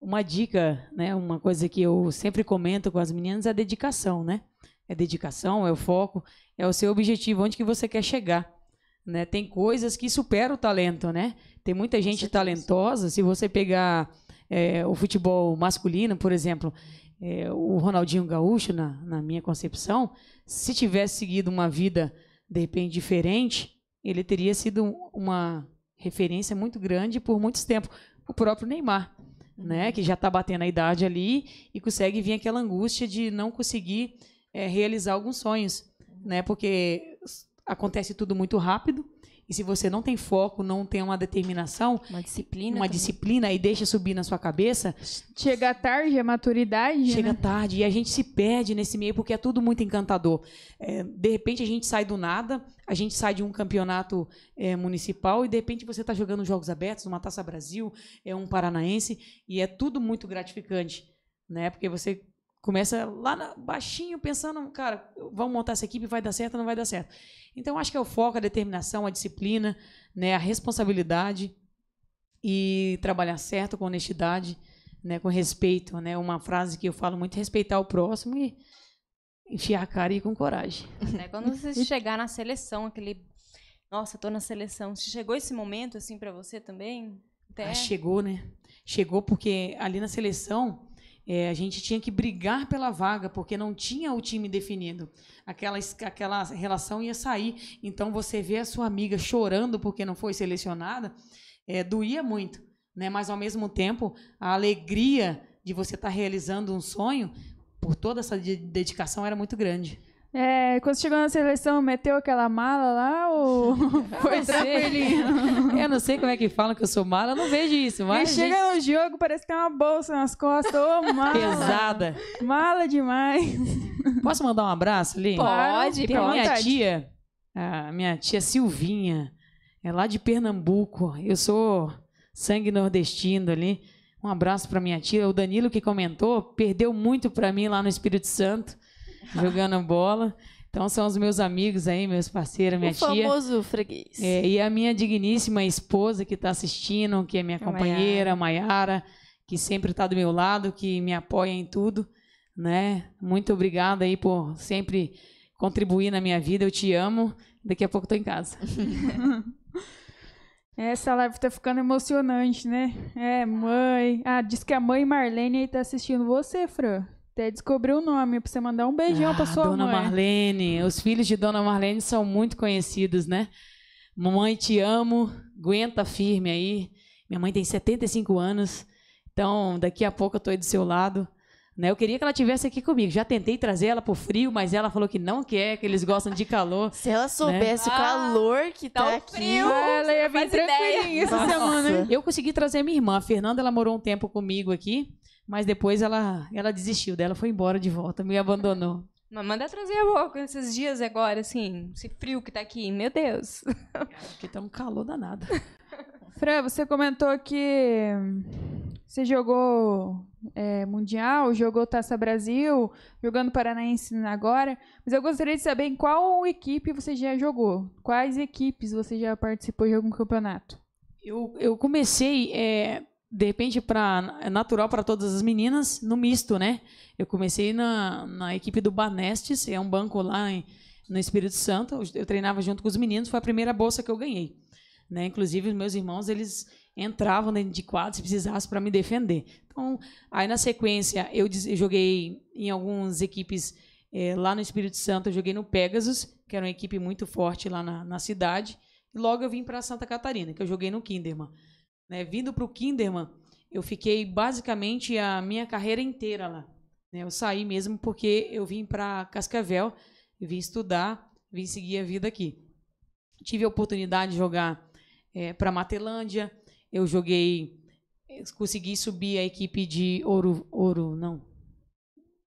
A: Uma dica, né? Uma coisa que eu sempre comento com as meninas é a dedicação, né? É dedicação, é o foco, é o seu objetivo, onde que você quer chegar. Né? Tem coisas que superam o talento, né? Tem muita gente talentosa. Se você pegar é, o futebol masculino, por exemplo, é, o Ronaldinho Gaúcho, na, na minha concepção, se tivesse seguido uma vida, de repente, diferente, ele teria sido uma referência muito grande por muitos tempos. O próprio Neymar, uhum. né, que já está batendo a idade ali e consegue vir aquela angústia de não conseguir é, realizar alguns sonhos, né, porque acontece tudo muito rápido. E se você não tem foco, não tem uma determinação, uma disciplina, uma disciplina e deixa subir na sua cabeça, chega tarde a é maturidade. Chega né? tarde e a gente se perde nesse meio porque é tudo muito encantador. É, de repente a gente sai do nada, a gente sai de um campeonato é, municipal e de repente você está jogando jogos abertos, uma Taça Brasil, é um paranaense e é tudo muito gratificante, né? Porque você começa lá na, baixinho pensando, cara, vamos montar essa equipe, vai dar certo, não vai dar certo. Então acho que é o foco, a determinação, a disciplina, né, a responsabilidade e trabalhar certo com honestidade, né, com respeito, né, uma frase que eu falo muito, respeitar o próximo e enfiar a cara e ir com coragem.
B: É, né, quando você chegar na seleção, aquele nossa, tô na seleção. Chegou esse momento assim para você também? Até... Ah,
A: chegou, né? Chegou porque ali na seleção, é, a gente tinha que brigar pela vaga, porque não tinha o time definido. Aquela, aquela relação ia sair. Então, você vê a sua amiga chorando porque não foi selecionada, é, doía muito. Né? Mas, ao mesmo tempo, a alegria de você estar tá realizando um sonho, por toda essa dedicação, era muito grande.
D: É, quando chegou na seleção, meteu aquela mala lá ou foi
A: tranquilinho? Eu não sei como é que falam que eu sou mala, eu não vejo isso, mas. E chega
D: gente... no jogo, parece que tem uma bolsa nas costas, ô oh, mala. Pesada. Mala demais.
A: Posso mandar um abraço ali? Pode, Tem a Minha tia, a minha tia Silvinha, é lá de Pernambuco. Eu sou sangue nordestino ali. Um abraço para minha tia. O Danilo que comentou, perdeu muito para mim lá no Espírito Santo jogando bola. Então são os meus amigos aí, meus parceiros, minha o tia. O famoso
C: freguês. É,
A: e a minha digníssima esposa que está assistindo, que é minha a companheira, Maiara, que sempre está do meu lado, que me apoia em tudo, né? Muito obrigada aí por sempre contribuir na minha vida. Eu te amo. Daqui a pouco estou em casa.
D: Essa live tá ficando emocionante, né? É, mãe. Ah, diz que a mãe Marlene aí tá assistindo você, Fran. Até descobri o nome pra você mandar um beijão ah, pra sua Dona mãe. Dona
A: Marlene. Os filhos de Dona Marlene são muito conhecidos, né? Mamãe, te amo. Aguenta firme aí. Minha mãe tem 75 anos. Então, daqui a pouco eu tô aí do seu lado. Né? Eu queria que ela tivesse aqui comigo. Já tentei trazer ela pro frio, mas ela falou que não quer, que eles gostam de calor. Se ela né? soubesse né? o ah, calor
C: que tá, tá aqui, frio, ela ia vir tranquilinha essa semana.
A: Eu consegui trazer minha irmã. A Fernanda, ela morou um tempo comigo aqui. Mas depois ela, ela desistiu dela, foi embora de volta, me abandonou.
B: Mas manda trazer a boca esses dias agora, assim, esse frio que tá aqui, meu Deus. Aqui tá um calor danado.
D: Fran, você comentou que você jogou é, Mundial, jogou Taça Brasil, jogando Paranaense agora. Mas eu gostaria de saber em qual equipe você já jogou. Quais equipes você já participou de algum campeonato? Eu,
A: eu comecei é, de repente para é natural para todas as meninas no misto, né? Eu comecei na, na equipe do Banestes, é um banco lá em, no Espírito Santo. Eu treinava junto com os meninos, foi a primeira bolsa que eu ganhei, né? Inclusive os meus irmãos eles entravam dentro de quadro se precisasse para me defender. Então aí na sequência eu joguei em algumas equipes é, lá no Espírito Santo, eu joguei no Pegasus, que era uma equipe muito forte lá na, na cidade. E logo eu vim para Santa Catarina, que eu joguei no Kinderman. Né? Vindo para o Kinderman, eu fiquei basicamente a minha carreira inteira lá. Né? Eu saí mesmo porque eu vim para Cascavel, vim estudar, vim seguir a vida aqui. Tive a oportunidade de jogar é, eh, para Matelândia, eu joguei, eh, consegui subir a equipe de Ouro, Ouro não,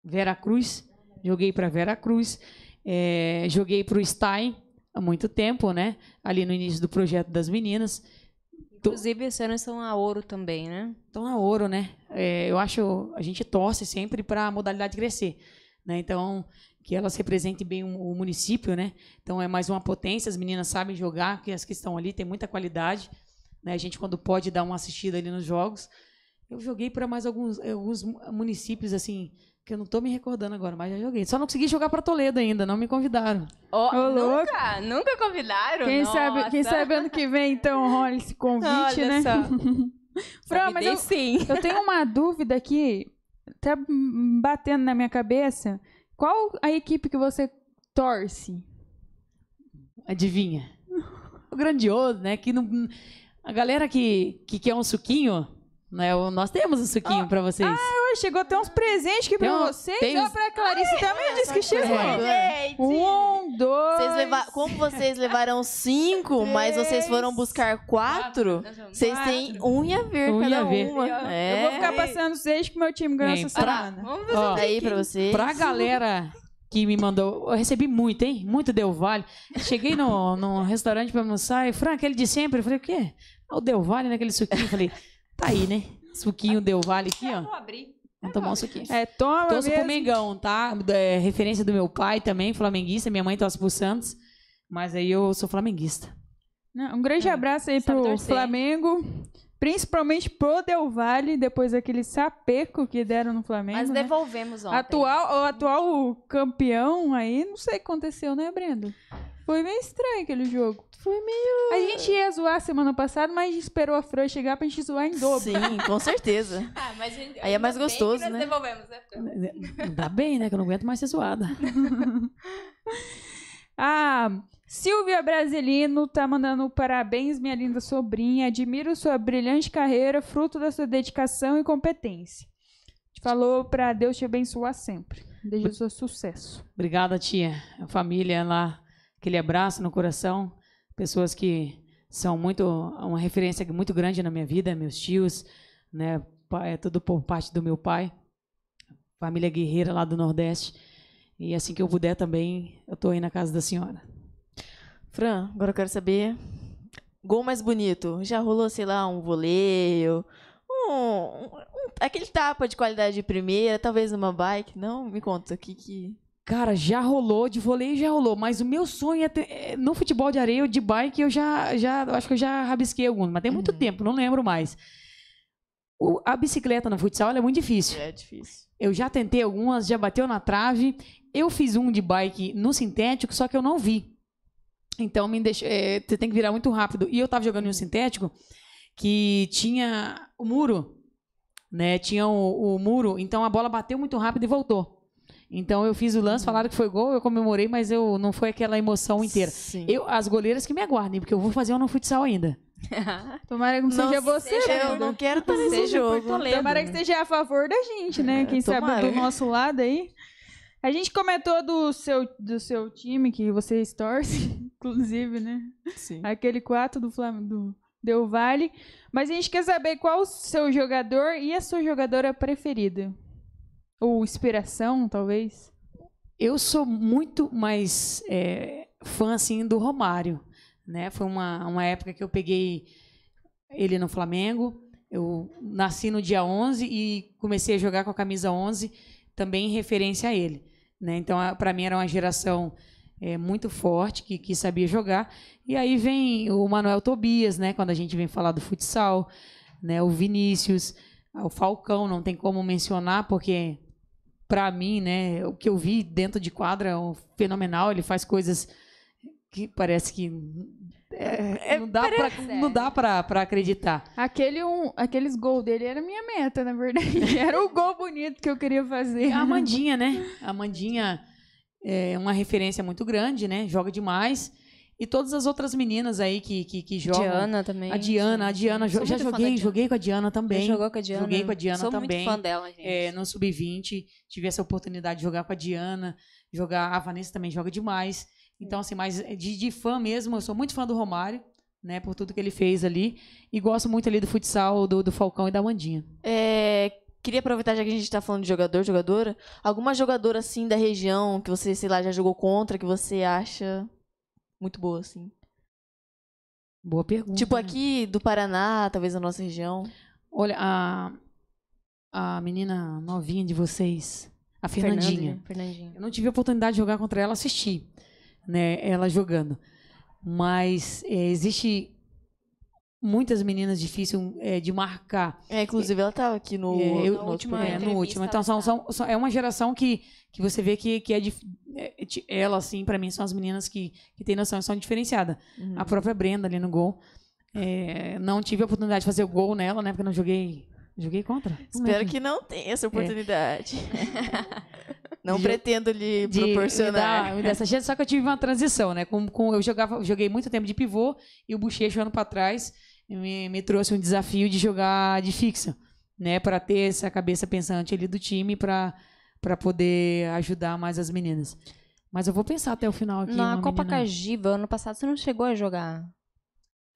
A: Vera Cruz, joguei para Vera Cruz, é, eh, joguei para o Stein há muito tempo, né? Ali no início do projeto das meninas. Inclusive, esse ano estão a ouro também, né? Estão a ouro, né? É, eu acho, a gente torce sempre para a modalidade crescer, né? Então, que elas representem bem o município, né? Então, é mais uma potência, as meninas sabem jogar, que as que estão ali têm muita qualidade, né? A gente, quando pode, dá uma assistida ali nos jogos. Eu joguei para mais alguns, alguns municípios, assim, que eu não tô me recordando agora, mas já joguei. Só não consegui jogar para Toledo ainda, não me
D: convidaram. Oh, oh nunca?
B: Nunca convidaram? Quem Nossa. sabe, quem sabe ano
D: que vem, então, rola esse convite, Olha né? Só. mas eu, sim. eu tenho uma dúvida aqui, tá batendo na minha cabeça. Qual a equipe que você torce? Adivinha? O grandioso, né? Que não...
A: A galera que, que quer um suquinho, né? Nós temos um suquinho oh, ah, para vocês.
D: Ah,
C: chegou até uns presentes aqui pra Tem vocês. tem Ó, pra Clarice ah, é, também disse que chegou. É um, dois. Vocês leva- Como vocês levaram cinco, mas vocês foram buscar quatro, vocês têm unha verde Unha cada verde. uma. Eu é. vou ficar passando seis que
D: meu time ganha essa pra- semana. Vamos ver. Ó, Aí pra vocês. pra galera
C: que me mandou, eu recebi
A: muito, hein? Muito Del Vale. Cheguei no, restaurante pra almoçar e, Fran, aquele de sempre. Eu falei, o quê? Ah, o Del Vale naquele né, suquinho. Eu falei, tá aí, né? Suquinho Del Vale aqui, ó. Vou abrir.
D: Vamos tomar um suquinho. É,
A: toma Torço mesmo. pro Mengão, tá? É, referência do meu pai também, flamenguista. Minha mãe torce pro Santos. Mas aí eu sou flamenguista.
D: Não, um grande é, abraço aí pro torcer. Flamengo. Principalmente pro Del Valle, depois daquele sapeco que deram no Flamengo. Mas né? devolvemos né? ontem. Atual, o atual campeão aí, não sei o que aconteceu, né, Brendo? Foi meio estranho aquele jogo. Foi meio. A gente ia zoar semana passada, mas a gente esperou a Fran chegar pra gente zoar em dobro. Sim, com certeza. ah, mas gente, Aí é mais gostoso, né? Devolvemos, né? Ainda bem, né? Que eu não aguento mais ser zoada. ah. Silvia Brasilino tá mandando parabéns, minha linda sobrinha. Admiro sua brilhante carreira, fruto da sua dedicação e competência. Te falou para Deus te abençoar sempre. Desejo seu sucesso.
A: Obrigada, tia. A família lá, aquele abraço no coração pessoas que são muito uma referência muito grande na minha vida, meus tios, né, é tudo por parte do meu pai, família guerreira lá do Nordeste. E assim que eu puder também, eu estou aí na casa da senhora.
C: Fran, agora eu quero saber gol mais bonito. Já rolou, sei lá, um voleio, um, um, aquele tapa de qualidade de primeira, talvez uma bike, não? Me conta o que que Cara, já rolou, de vôlei
A: já rolou, mas o meu sonho é, ter, é, no futebol de areia, de bike, eu já, já eu acho que eu já rabisquei algum, mas tem muito uhum. tempo, não lembro mais. O, a bicicleta no futsal é muito difícil.
C: É difícil.
A: Eu já tentei algumas, já bateu na trave. Eu fiz um de bike no sintético, só que eu não vi. Então me é, você tem que virar muito rápido. E eu tava jogando em um sintético que tinha o muro, né? Tinha o, o muro, então a bola bateu muito rápido e voltou. Então eu fiz o lance, uhum. falaram que foi gol, eu comemorei, mas eu não foi aquela emoção inteira. Sim. Eu, as goleiras que me aguardem, porque eu vou fazer ou não futsal ainda.
D: Tomara que não, seja você. Seja, né? eu não quero estar nesse jogo. Tomara que né? seja a favor da gente, né? É, Quem Tomara. sabe do nosso lado aí. A gente comentou do seu, do seu time, que vocês torcem, inclusive, né? Sim. Aquele 4 do Flamengo, do Del Vale. Mas a gente quer saber qual o seu jogador e a sua jogadora preferida. Ou inspiração, talvez? Eu sou muito
A: mais é, fã, assim, do Romário. Né? Foi uma, uma época que eu peguei ele no Flamengo. Eu nasci no dia 11 e comecei a jogar com a camisa 11, também em referência a ele. Né? Então, para mim, era uma geração é, muito forte, que, que sabia jogar. E aí vem o Manuel Tobias, né? quando a gente vem falar do futsal, né? o Vinícius, o Falcão, não tem como mencionar, porque para mim, né? O que eu vi dentro de quadra é um fenomenal. Ele faz coisas que parece que é, é não dá pra, é. não dá acreditar.
D: Aquele um, aqueles gols dele era minha meta, na verdade. Era o gol bonito que eu queria fazer. A Amandinha, né? A Amandinha é uma referência
A: muito grande, né? Joga demais. E todas as outras meninas aí que, que, que jogam. Diana também. A Diana, a Diana. Jo já joguei, joguei com a Diana também. Já jogou com a Diana? Joguei com a Diana Sou também. Sou muito fã dela, gente. É, no Sub-20, tive essa oportunidade de jogar com a Diana. Jogar, a Vanessa também joga demais. Então, assim, mas de, de fã mesmo, eu sou muito fã do Romário. Né, por tudo que ele fez ali. E gosto muito ali do futsal, do, do Falcão e da Wandinha.
C: É, queria aproveitar, já que a gente está falando de jogador, jogadora, alguma jogadora assim da região que você, sei lá, já jogou contra, que você acha muito boa, assim? Boa pergunta. Tipo, né? aqui do Paraná, talvez a nossa região. Olha, a, a menina
A: novinha de vocês, a Fernandinha. Fernandinha. Fernandinha. Eu não tive a oportunidade de jogar contra ela, assisti né, ela jogando. Mas é, existe muitas meninas difícil é, de marcar.
C: É, inclusive ela estava aqui no, é, eu, no último, é,
A: no último. Então são, são, são, é uma geração que, que você vê que, que é, é, é ela assim, para mim são as meninas que, que têm noção, são diferenciada. Uhum. A própria Brenda ali no gol, é, não tive a oportunidade de fazer o gol nela, né? Porque eu não joguei, joguei contra. Espero que
C: não tenha essa é. oportunidade. Não de, pretendo lhe de, proporcionar. Me dar, me essa
A: só que eu tive uma transição, né? Com, com, eu jogava, joguei muito tempo de pivô e o Boucher jogando para trás me, me trouxe um desafio de jogar de fixa, né? Para ter essa cabeça pensante ali do time, para poder ajudar mais as meninas. Mas eu vou pensar até o final aqui. Na Copa menina...
B: Cagiba, ano passado, você não chegou a jogar.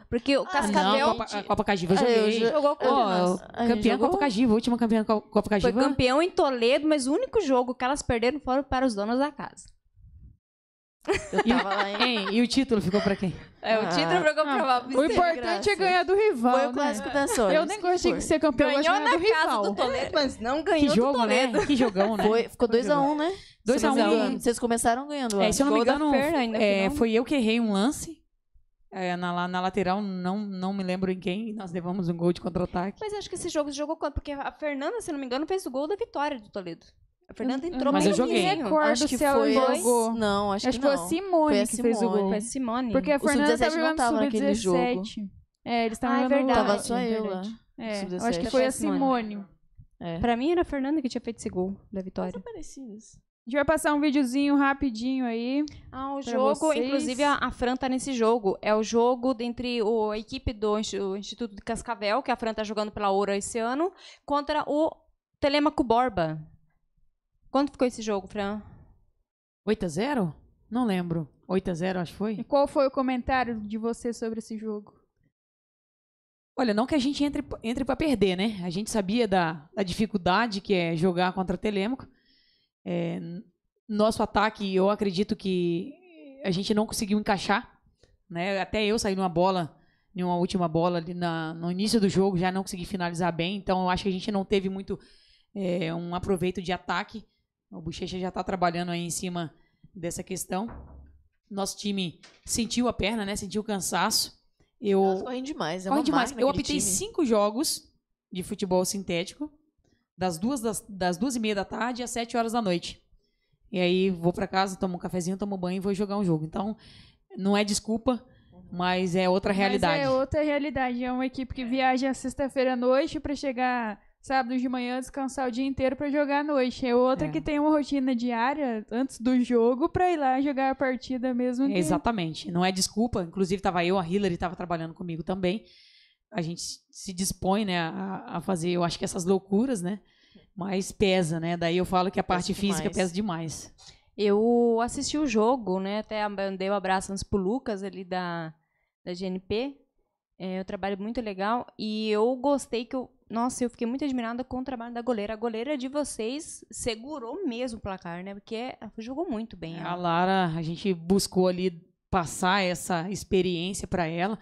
B: Porque o ah, Cascavel. Ah, não, Copa, a Copa Cagiva ah, eu joguei. Eu, jogou contra oh, Campeã jogou... Copa
A: Cagiva, última campeã Copa Cagiva. Foi
B: campeão em Toledo, mas o único jogo que elas perderam foram para os donos da casa.
A: Eu tava lá em... e o título ficou pra quem? É, o ah, título pra
B: comprovar. o importante é ganhar
D: do rival. Foi o né? clássico né? da Eu nem gostei de ser campeão. Ganhou
C: na do casa rival. do Toledo, mas não ganhou que jogo, Né? Que jogão, né? Foi, ficou 2x1, um, né? 2x1. Um. Vocês começaram ganhando. É, se eu não me engano, é, é foi
A: eu que errei um lance. É, na, na, lateral, não, não me lembro em quem, nós levamos um gol de contra-ataque.
B: Mas acho que esse jogo jogou quanto? Porque a Fernanda, se não me engano, fez o gol da vitória do Toledo. A Fernanda entrou mas eu
A: joguei. Eu
C: recordo acho que se ela jogou. Não, acho, acho que,
B: que não. foi a Simone que fez o gol. Foi a Simone. Porque a Fernanda tava jogando tava naquele jogo. É, eles estavam ah, é verdade. Tava só eu lá. É, eu acho que foi a Simone. É. Pra mim era a Fernanda que tinha feito esse gol da vitória.
C: parecidos.
D: A gente vai passar um videozinho rapidinho aí.
C: Ah, o jogo, vocês. inclusive a, a,
B: Fran tá nesse jogo. É o jogo entre o, a equipe do o Instituto de Cascavel, que a Fran tá jogando pela Oura esse ano, contra o Telemaco
A: Borba.
D: Quanto ficou esse jogo, Fran?
A: 8 a 0? Não lembro. 8 a 0 acho que foi. E
D: qual foi o comentário de você sobre esse jogo?
A: Olha, não que a gente entre, entre para perder, né? A gente sabia da, da dificuldade que é jogar contra o Telêmaco. É, nosso ataque, eu acredito que a gente não conseguiu encaixar. Né? Até eu saí numa bola, numa última bola ali na, no início do jogo, já não consegui finalizar bem. Então, eu acho que a gente não teve muito é, um aproveito de ataque. O Bochecha já está trabalhando aí em cima dessa questão. Nosso time sentiu a perna, né? Sentiu o cansaço. Eu... Nossa, demais, é correm demais. Eu optei time. cinco jogos de futebol sintético, das duas, das, das duas e meia da tarde às sete horas da noite. E aí vou para casa, tomo um cafezinho, tomo banho e vou jogar um jogo. Então, não é desculpa, mas é outra realidade. Mas é
D: outra realidade. É uma equipe que viaja sexta-feira à noite para chegar sábado de manhã, descansar o dia inteiro para jogar à noite. É outra é. que tem uma rotina diária antes do jogo para ir lá jogar a partida mesmo. É,
A: Exatamente. Não é desculpa. Inclusive, tava eu, a Hillary estava trabalhando comigo também. A gente se dispõe né, a, a, fazer, eu acho que essas loucuras, né? Mas pesa, né? Daí eu falo que a parte pesa física demais. pesa demais. Eu assisti o jogo,
B: né? Até mandei um abraço antes pro Lucas ali da, da GNP. É um trabalho muito legal. E eu gostei que eu nossa, eu fiquei muito admirada com o trabalho da goleira. A goleira de vocês segurou mesmo o placar, né? Porque jogou muito
A: bem. É, ela. A Lara, a gente buscou ali passar essa experiência para ela.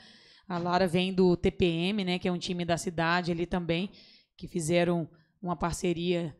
A: A Lara vem do TPM, né? Que é um time da cidade ali também, que fizeram uma parceria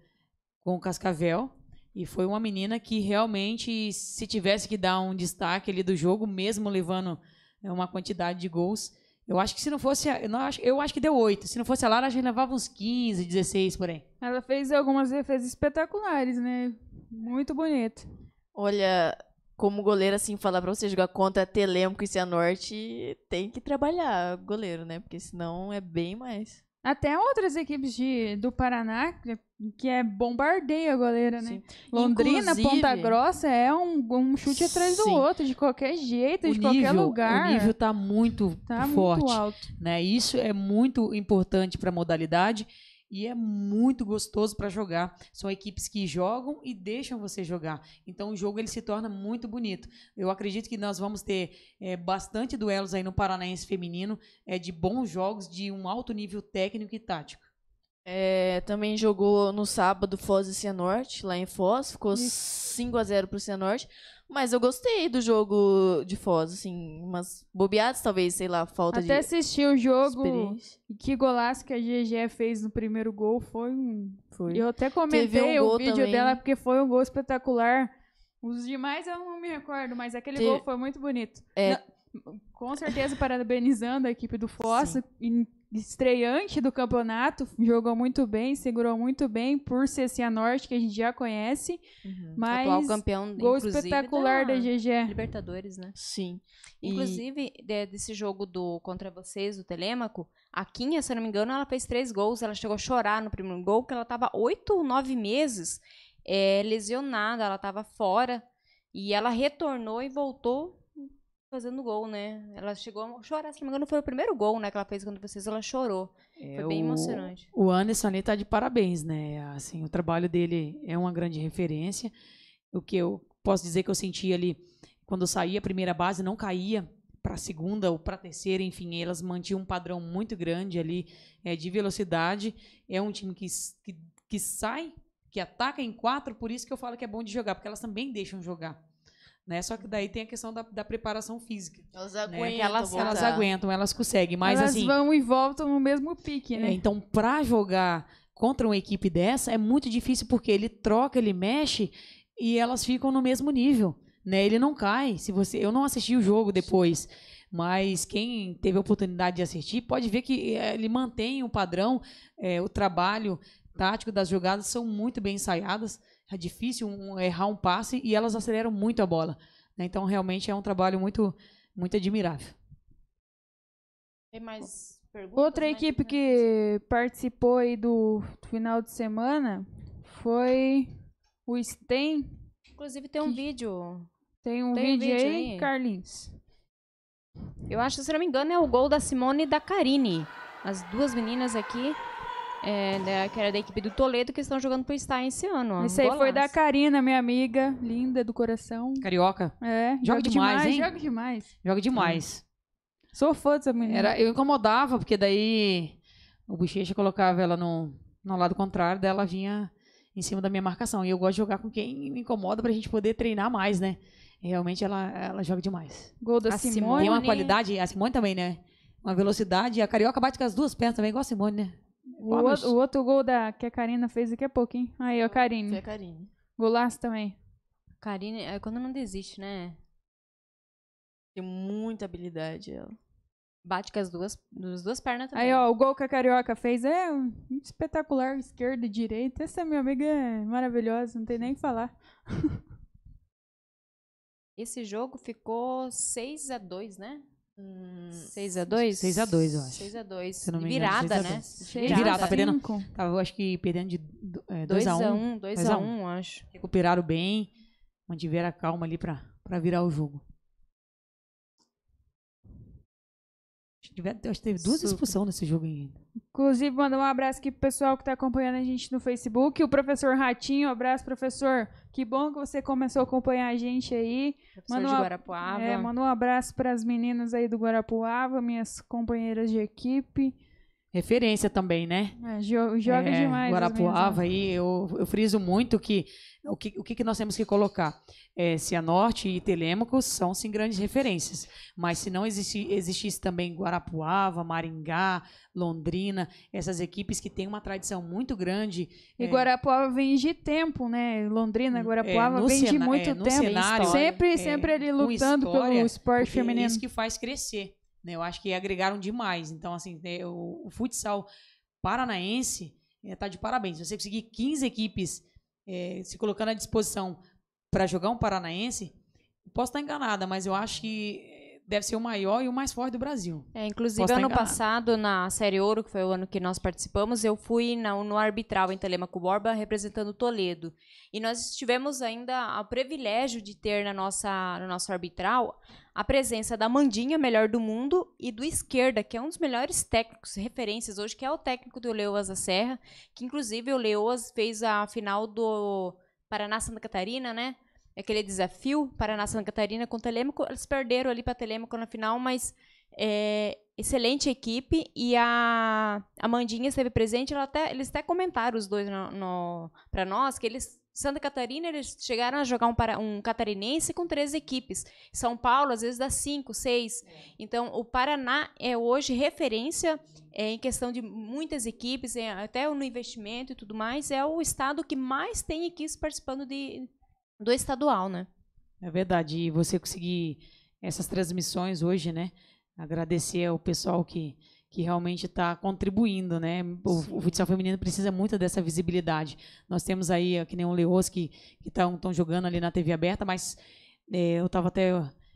A: com o Cascavel. E foi uma menina que realmente, se tivesse que dar um destaque ali do jogo, mesmo levando né, uma quantidade de gols, eu acho que se não fosse. eu não, eu acho que deu 8. Se não fosse a Lara, a gente levava uns 15, 16 por aí.
D: Ela fez algumas defesas espetaculares, né? Muito bonito.
C: Olha, como goleiro, assim, falar pra você jogar contra Telemaco e Cianorte, tem que trabalhar goleiro, né? Porque senão é bem mais.
D: Até outras equipes de, do Paraná, que é bombardeia a goleira, né? Sim. Londrina, Inclusive, Ponta Grossa é um, um chute atrás sim. do outro, de qualquer jeito, o de nível, qualquer lugar. O nível está muito tá forte. Muito alto. Né?
A: Isso é muito importante para a modalidade e é muito gostoso para jogar. São equipes que jogam e deixam você jogar. Então o jogo ele se torna muito bonito. Eu acredito que nós vamos ter é, bastante duelos aí no Paranaense feminino, é de bons jogos de um alto nível técnico e tático.
C: É, também jogou no sábado Foz e Cianorte, lá em Foz, ficou 5 x 0 pro Cianorte. Mas eu gostei do jogo de Foz, assim, umas bobeadas, talvez, sei lá, falta Até de. Até assisti
D: o jogo e que golaço que a GG fez no primeiro gol foi um. Foi. Eu até comentei um o vídeo também. dela porque foi um gol espetacular. Os demais eu não me recordo, mas aquele Te... gol foi muito bonito. É, com certeza parabenizando a equipe do Fossa, estreante do campeonato, jogou muito bem, segurou muito bem por ser Norte que a gente já conhece. Uhum. Mas Atual campeão, gol espetacular da, da GG.
B: Libertadores, né? Sim.
D: Inclusive,
B: desse jogo do contra vocês, do Telêmaco, a Quinha, se não me engano, ela fez três gols. Ela chegou a chorar no primeiro gol, porque ela estava oito, nove meses é, lesionada, ela estava fora. E ela retornou e voltou fazendo gol, né? Ela chegou a chorar, se não me engano, foi o primeiro gol né, que ela fez quando vocês, ela chorou. É, foi bem emocionante.
A: O Anderson ali tá de parabéns, né? Assim, o trabalho dele é uma grande referência. O que eu posso dizer que eu senti ali, quando eu saí a primeira base, não caía para a segunda ou para a terceira, enfim, elas mantinham um padrão muito grande ali é, de velocidade. É um time que, que, que sai, que ataca em quatro, por isso que eu falo que é bom de jogar, porque elas também deixam jogar. Né? Só que daí tem a questão da, da preparação física. Elas aguentam. Né? Elas, elas, aguentam, elas conseguem. Mas, elas assim, vão e voltam no mesmo pique, né? É, então, para jogar contra uma equipe dessa, é muito difícil, porque ele troca, ele mexe e elas ficam no mesmo nível. Né? Ele não cai. Se você, Eu não assisti o jogo depois. Mas quem teve a oportunidade de assistir pode ver que eh, ele mantém o padrão, é, o trabalho tático das jogadas são muito bem ensaiadas. É difícil um, errar um passe e elas aceleram muito a bola. Né? Então, realmente é um trabalho muito, muito admirável.
C: Tem mais
D: perguntas? Outra né, equipe que participou do final de semana foi o Sten.
B: Inclusive, tem um que... vídeo. Tem um, tem vídeo, um vídeo aí, aí, Carlinhos. Eu acho, se não me engano, é o gol da Simone e da Karine. As duas meninas aqui é, da, que era da equipe do Toledo, que estão jogando pro
D: Star esse ano. Isso aí foi da Karina, minha amiga, linda do coração.
A: Carioca. É. Joga, joga demais, demais, hein? Joga demais. Joga demais. Sou fã dessa menina. Era, eu
D: incomodava,
A: porque daí o Bochecha colocava ela no, no lado contrário, dela vinha em cima da minha marcação. E eu gosto de jogar com quem me incomoda pra gente poder treinar mais, né? realmente ela, ela joga demais. Gol da a Simone. Tem uma qualidade, a Simone também, né? Uma velocidade. A Carioca bate com as
D: duas pernas também, igual a Simone, né? O, o, o, outro gol da, que a Karina fez daqui a é pouco, hein? Aí, ó, Karine. Foi a é Karine. Golaço também.
B: Karine, é quando não desiste, né? Tem muita habilidade ela. Bate com as duas, as duas
D: pernas também. Aí, ó, o gol que a Carioca fez é um espetacular, esquerda e direita. Essa minha amiga é maravilhosa, não tem nem o que falar.
B: Esse jogo ficou 6 a 2 né? 6x2? 6x2, eu acho. 6x2. Se Virada, né? De Virada, tá Virada perdendo. Cinco.
A: eu acho que perdendo de 2x1. 2x1, é, acho. Recuperaram bem, mantiveram a calma ali pra, pra virar o jogo. acho que teve duas expulsões nesse jogo ainda.
D: Inclusive, mandou um abraço aqui pro pessoal que está acompanhando a gente no Facebook. O professor Ratinho, abraço, professor. Que bom que você começou a acompanhar a gente aí. Professor manda um, Guarapuava. É, manda um abraço para as meninas aí do Guarapuava, minhas companheiras de equipe
A: referência também, né?
D: É, joga é, demais. Guarapuava
A: aí, eu, eu friso muito que o que, o que nós temos que colocar? É, Cianorte e Telêmaco são sim grandes referências, mas se não existi, existisse também Guarapuava, Maringá, Londrina, essas equipes que têm uma tradição muito grande. E é, Guarapuava vem
D: de tempo, né? Londrina, é, Guarapuava é, vem de muito é, tempo. Cenário, sempre, é, sempre ali lutando história, pelo esporte feminino. É isso que
A: faz crescer. Né? Eu acho que agregaram demais. Então, assim, né, o, futsal paranaense está é, de parabéns. Você conseguir 15 equipes é, se colocando à disposição para jogar um paranaense, posso estar enganada, mas eu acho que deve ser o maior e o mais forte do Brasil. É, inclusive, ano passado,
B: na Série Ouro, que foi o ano que nós participamos, eu fui no arbitral em Telemaco Borba representando Toledo. E nós tivemos ainda o privilégio de ter na nossa, no nosso arbitral a presença da Mandinha, melhor do mundo, e do Esquerda, que é um dos melhores técnicos, referências hoje, que é o técnico do Leoas da Serra, que inclusive o Leoas fez a final do Paraná Santa Catarina, né? aquele desafio para a nação Catarina com o Telêmico. Eles perderam ali para Telêmico na final, mas é, excelente equipe. E a, a Mandinha esteve presente. Até, eles até comentaram os dois para nós que eles Santa Catarina, eles chegaram a jogar um, um catarinense com três equipes. São Paulo, às vezes, dá cinco, seis. É. Então, o Paraná é hoje referência é, em questão de muitas equipes, é, até no investimento e tudo mais. É o estado que mais tem equipes participando de, do estadual, né?
A: É verdade. E você conseguir essas transmissões hoje, né? Agradecer ao pessoal que, que realmente está contribuindo, né? O, o, futsal feminino precisa muito dessa visibilidade. Nós temos aí, que nem o Leos, que estão tá jogando ali na TV aberta, mas é, eu estava até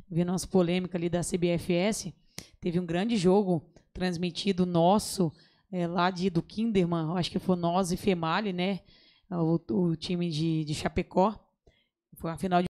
A: vendo umas polêmicas ali da CBFS. Teve um grande jogo transmitido nosso, é, lá de, do Kinderman, acho que foi nós e Femali, né? O, o time de, de Chapecó foi a final de